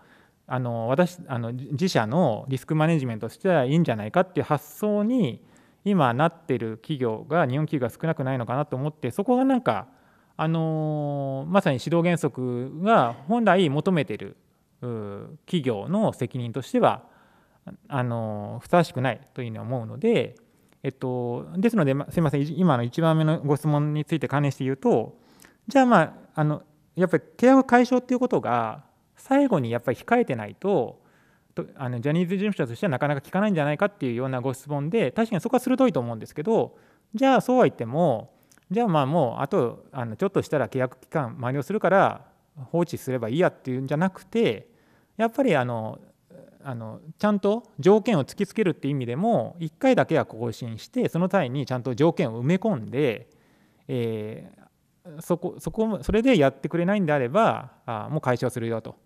あの私あの自社のリスクマネジメントしてはいいんじゃないかっていう発想に今なってる企業が日本企業が少なくないのかなと思ってそこがなんかあのまさに指導原則が本来求めてる企業の責任としてはあのふさわしくないというふうに思うので、えっと、ですので、すみません今の1番目のご質問について関連して言うとじゃあまああのやっぱり契約解消っていうことが最後にやっぱり控えてないとあのジャニーズ事務所としてはなかなか効かないんじゃないかっていうようなご質問で確かにそこは鋭いと思うんですけどじゃあそうは言ってもじゃあまあもうあとあのちょっとしたら契約期間満了するから放置すればいいやっていうんじゃなくてやっぱりあのあのちゃんと条件を突きつけるって意味でも1回だけは更新してその際にちゃんと条件を埋め込んで、えー、そこそこそれでやってくれないんであればあもう解消するよと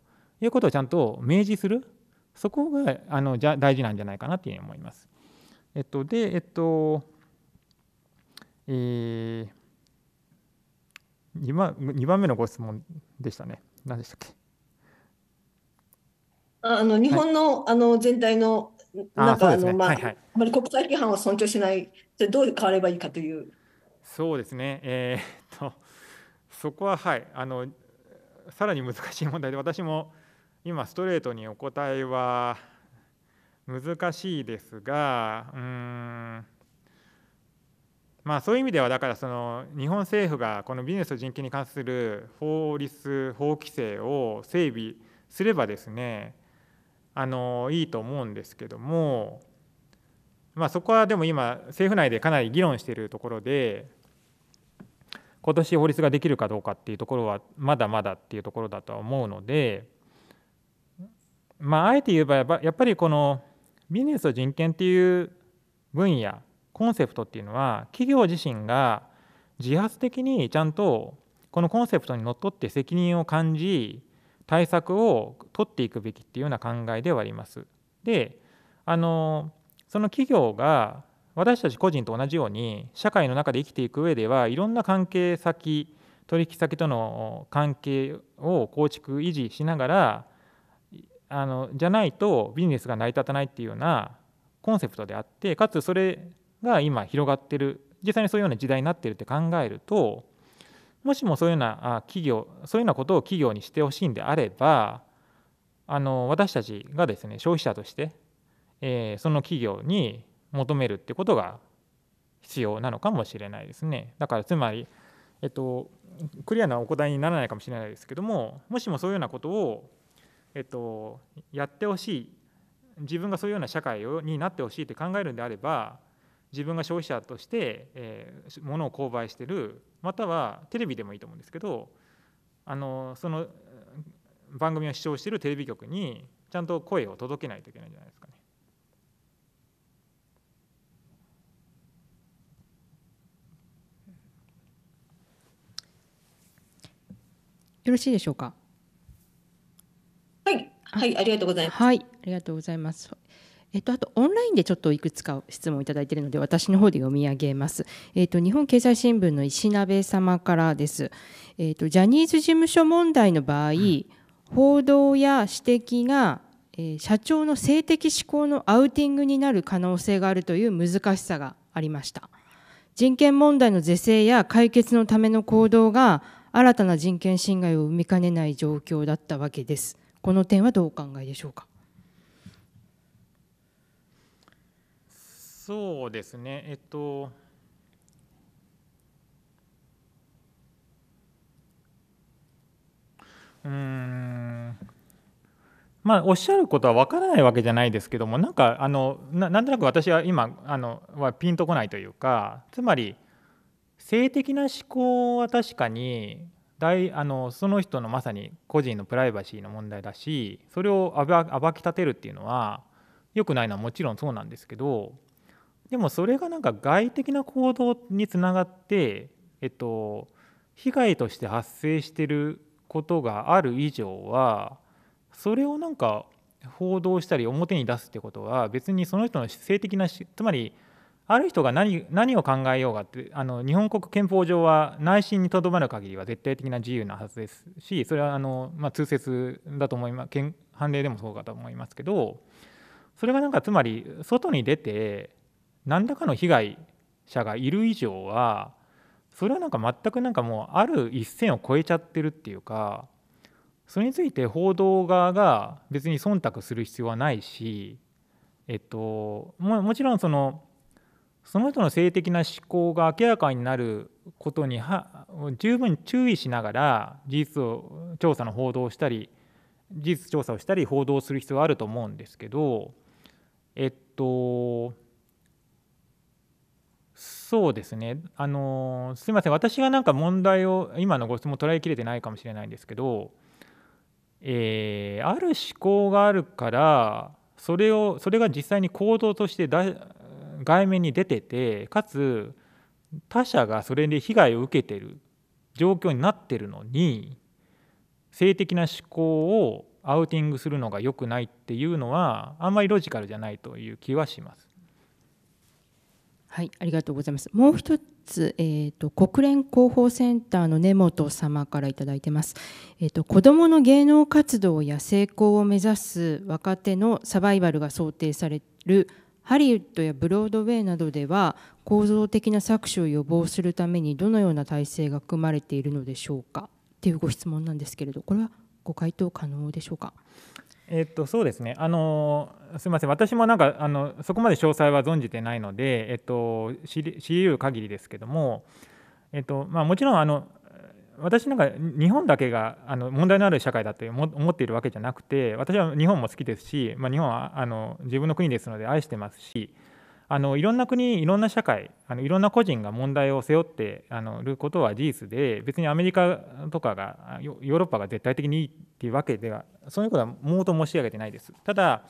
いうことをちゃんと明示するそこがあのじゃ大事なんじゃないかなというふうに思います。えっと、で、えっとえー、2, 番2番目のご質問でしたね。何でしたっけあの日本のはい、あの全体のなんかあの、まあ、はいはい、あまり国際規範を尊重しない、それどう変わればいいかという。そうですね、えー、っとそこは、はい、あのさらに難しい問題で、私も今、ストレートにお答えは難しいですが、うんまあ、そういう意味ではだからその日本政府がこのビジネスと人権に関する法律法規制を整備すればですねあのいいと思うんですけども、まあ、そこはでも今政府内でかなり議論しているところで今年法律ができるかどうかっていうところはまだまだっていうところだとは思うので、まあ、あえて言えばやっぱりこのビジネスと人権っていう分野コンセプトっていうのは企業自身が自発的にちゃんとこのコンセプトにのっとって責任を感じ対策を取っていくべきっていうような考えではあります。であのその企業が私たち個人と同じように社会の中で生きていく上ではいろんな関係先取引先との関係を構築維持しながらあのじゃないとビジネスが成り立たないっていうようなコンセプトであってかつそれが今広がってる実際にそういうような時代になってるって考えるともしもそういうような企業そういうようなことを企業にしてほしいんであればあの私たちがですね消費者として、えー、その企業に求めるってことが必要なのかもしれないですね。だからつまり、えっと、クリアなお答えにならないかもしれないですけどももしもそういうようなことを、えっと、やってほしい自分がそういうような社会になってほしいって考えるんであれば自分が消費者として、えー、物を購買してるまたはテレビでもいいと思うんですけどあのその番組を視聴しているテレビ局にちゃんと声を届けないといけないんじゃないですかね。よろしいでしょうか。はい、はい、ありがとうございます。はい、ありがとうございます。えっと、あとオンラインでちょっといくつか質問をいただいているので私の方で読み上げます、えっと、日本経済新聞の石鍋様からです、えっと、ジャニーズ事務所問題の場合、うん、報道や指摘が、えー、社長の性的指向のアウティングになる可能性があるという難しさがありました人権問題の是正や解決のための行動が新たな人権侵害を生みかねない状況だったわけですこの点はどうお考えでしょうかそうですね、えっと、うん、まあ、おっしゃることは分からないわけじゃないですけども、なんか、あのななんとなく私は今あのはピンとこないというか、つまり、性的な思考は確かに大あのその人のまさに個人のプライバシーの問題だしそれを暴き立てるっていうのは良くないのはもちろんそうなんですけどでもそれがなんか外的な行動につながって、えっと、被害として発生してることがある以上はそれをなんか報道したり表に出すってことは別にその人の性的なつまりある人が何何を考えようがってあの日本国憲法上は内心にとどまる限りは絶対的な自由なはずですしそれはあの、まあ、通説だと思います判例でもそうかと思いますけどそれがなんかつまり外に出て何らかの被害者がいる以上はそれはなんか全くなんかもうある一線を越えちゃってるっていうかそれについて報道側が別に忖度する必要はないし、えっと、ももちろんそのその人の性的な思考が明らかになることには十分注意しながら事実を調査の報道をしたり事実調査をしたり報道する必要はあると思うんですけどえっとそうですねあのすいません私がなんか問題を今のご質問捉えきれてないかもしれないんですけど、えー、ある思考があるからそれをそれが実際に行動としてだ外面に出ててかつ他者がそれで被害を受けてる状況になってるのに性的な思考をアウティングするのが良くないっていうのはあんまりロジカルじゃないという気はします。はい、ありがとうございます。もう一つ、えっ、ー、と国連広報センターの根本様からいただいてます。えっ、ー、と子どもの芸能活動や成功を目指す若手のサバイバルが想定されるハリウッドやブロードウェイなどでは構造的な搾取を予防するためにどのような体制が組まれているのでしょうかというご質問なんですけれど、これはご回答可能でしょうか。えっと、そうですね、あのすみません、私もなんかあのそこまで詳細は存じてないので、えっと、知り得る限りですけども、えっとまあ、もちろんあの私なんか日本だけがあの問題のある社会だと思っているわけじゃなくて私は日本も好きですし、まあ、日本はあの自分の国ですので愛してますしあのいろんな国いろんな社会あのいろんな個人が問題を背負ってあのることは事実で別にアメリカとかがヨーロッパが絶対的にいいっていうわけではそういうことはもうと申し上げてないです。ただ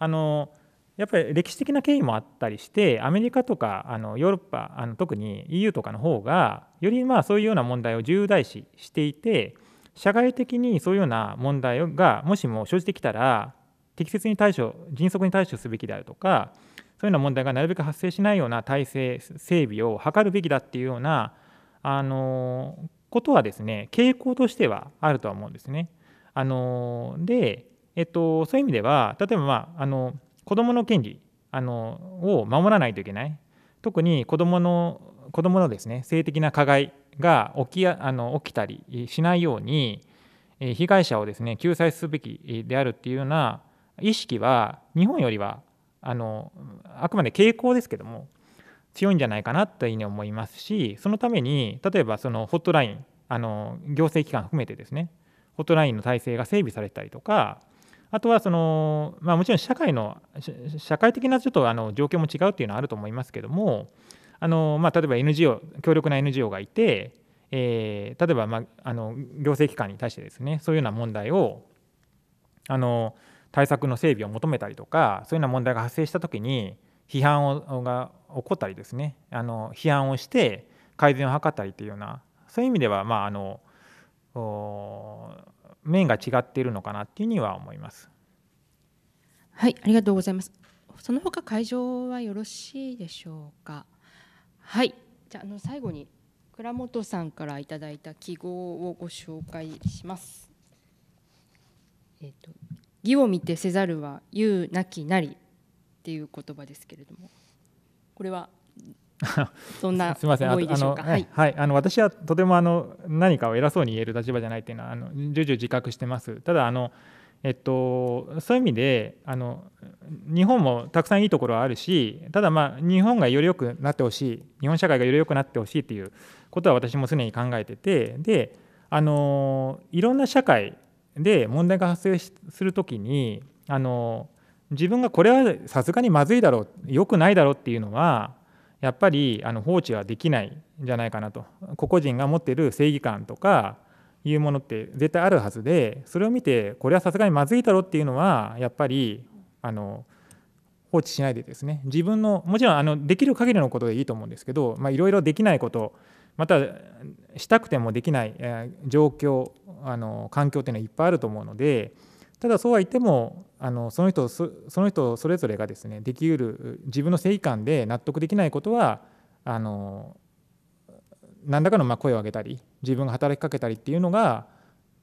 あのやっぱり歴史的な経緯もあったりしてアメリカとかあのヨーロッパあの特に EU とかの方がよりまあそういうような問題を重大視していて社会的にそういうような問題がもしも生じてきたら適切に対処迅速に対処すべきであるとかそういうような問題がなるべく発生しないような体制整備を図るべきだっていうようなあのことはですね傾向としてはあるとは思うんですね。あので、えっと、そういう意味では例えば、まあ、あの子どもの権利あのを守らないといけない特に子どもの子どものですね性的な加害が起きあの起きたりしないように被害者をですね救済すべきであるっていうような意識は日本よりはあのあくまで傾向ですけども強いんじゃないかなというふうに思いますしそのために例えばそのホットラインあの行政機関含めてですねホットラインの体制が整備されたりとかあとはその、まあ、もちろん社会の社会的なちょっとあの状況も違うっていうのはあると思いますけどもあの、まあ、例えば NGO 強力な NGO がいて、えー、例えば、まあ、あの行政機関に対してですねそういうような問題をあの対策の整備を求めたりとかそういうような問題が発生した時に批判をが起こったりですねあの批判をして改善を図ったりというようなそういう意味ではまああの面が違っているのかなっていうには思います。はいありがとうございます。その他会場はよろしいでしょうか。はい。じゃあの最後に倉本さんからいただいた記号をご紹介します。えっ、ー、と義を見てせざるは言うなきなりっていう言葉ですけれどもこれはど *laughs* んな思いでしょうか。はい、あの私はとてもあの何かを偉そうに言える立場じゃないっていうのはあの重々自覚してます。ただあのえっと、そういう意味であの日本もたくさんいいところはあるしただまあ日本がより良くなってほしい日本社会がより良くなってほしいっていうことは私も常に考えててであのいろんな社会で問題が発生する時にあの自分がこれはさすがにまずいだろう良くないだろうっていうのはやっぱりあの放置はできないんじゃないかなと個々人が持ってる正義感とかいうものって絶対あるはずでそれを見てこれはさすがにまずいだろうっていうのはやっぱりあの放置しないでですね自分のもちろんあのできる限りのことでいいと思うんですけどいろいろできないことまたしたくてもできない、え状況あの環境っていうのはいっぱいあると思うのでただそうは言ってもあのその人その人それぞれがですねできうる自分の正義感で納得できないことはあの何らかのま声を上げたり自分が働きかけたりっていうのが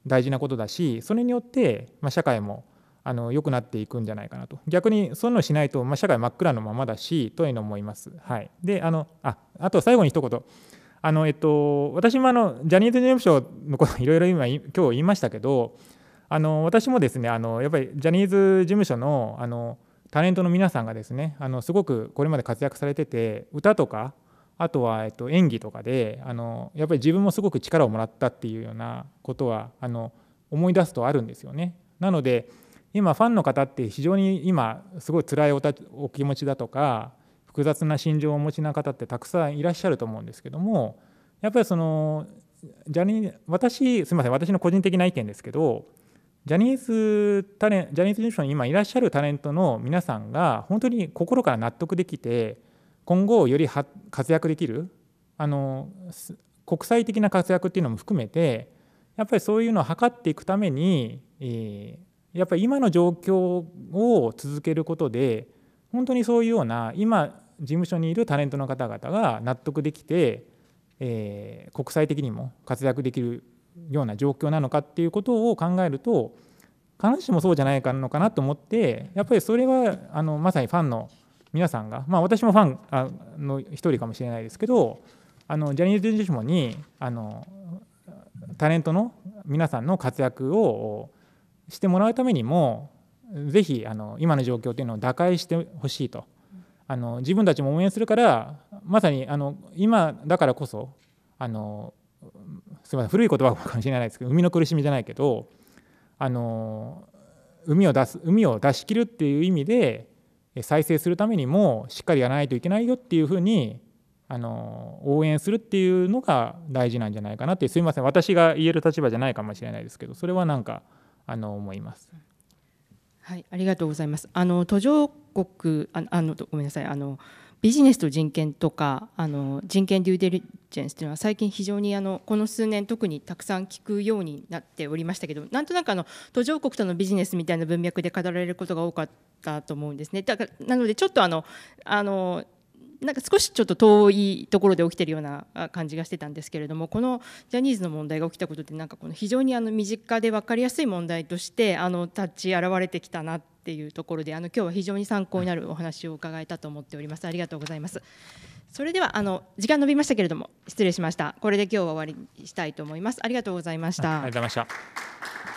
大事なことだしそれによって、ま社会もあの良くなっていくんじゃないかなと逆にそういうのをしないと、ま社会真っ暗のままだしというのも思います。はい、であのああと最後に一言あのえっと、私もあのジャニーズ事務所のこといろいろ今今日言いましたけどあの私もですねあのやっぱりジャニーズ事務所のあのタレントの皆さんがですねあのすごくこれまで活躍されてて歌とかあとは、えっと、演技とかであのやっぱり自分もすごく力をもらったっていうようなことはあの思い出すとあるんですよね。なので今ファンの方って非常に今すごい辛いお気持ちだとか複雑な心情をお持ちな方ってたくさんいらっしゃると思うんですけどもやっぱりそのジャニー私すみません私の個人的な意見ですけどジャニーズタレンジャニーズ事務所に今いらっしゃるタレントの皆さんが本当に心から納得できて今後より活躍できるあの国際的な活躍っていうのも含めてやっぱりそういうのを図っていくために、えー、やっぱり今の状況を続けることで本当にそういうような今事務所にいるタレントの方々が納得できて、えー、国際的にも活躍できるような状況なのかっていうことを考えると必ずしもそうじゃないかのかなと思ってやっぱりそれはあのまさにファンの皆さんが、まあ、私もファンの一人かもしれないですけどあのジャニーズ事務所にあのタレントの皆さんの活躍をしてもらうためにもぜひあの今の状況というのを打開してほしいとあの自分たちも応援するからまさにあの今だからこそあのすみません古い言葉かもしれないですけど海の苦しみじゃないけどあの海を出す海を出し切るっていう意味で再生するためにもしっかりやらないといけないよっていうふうにあの応援するっていうのが大事なんじゃないかなってすみません私が言える立場じゃないかもしれないですけどそれはなんかあの思います。はい、ありがとうございます。あの途上国ああのごめんなさいあのビジネスと人権とかあの人権デューデリジェンスというのは最近非常にあのこの数年特にたくさん聞くようになっておりましたけどなんとなくあの途上国とのビジネスみたいな文脈で語られることが多かったと思うんですねだからなのでちょっとあのあのなんか少しちょっと遠いところで起きてるような感じがしてたんですけれどもこのジャニーズの問題が起きたことでなんかこの非常にあの身近で分かりやすい問題としてあの立ち現れてきたなっていうところであの今日は非常に参考になるお話を伺えたと思っておりますありがとうございますそれではあの時間延びましたけれども失礼しましたこれで今日は終わりにしたいと思いますありがとうございましたありがとうございました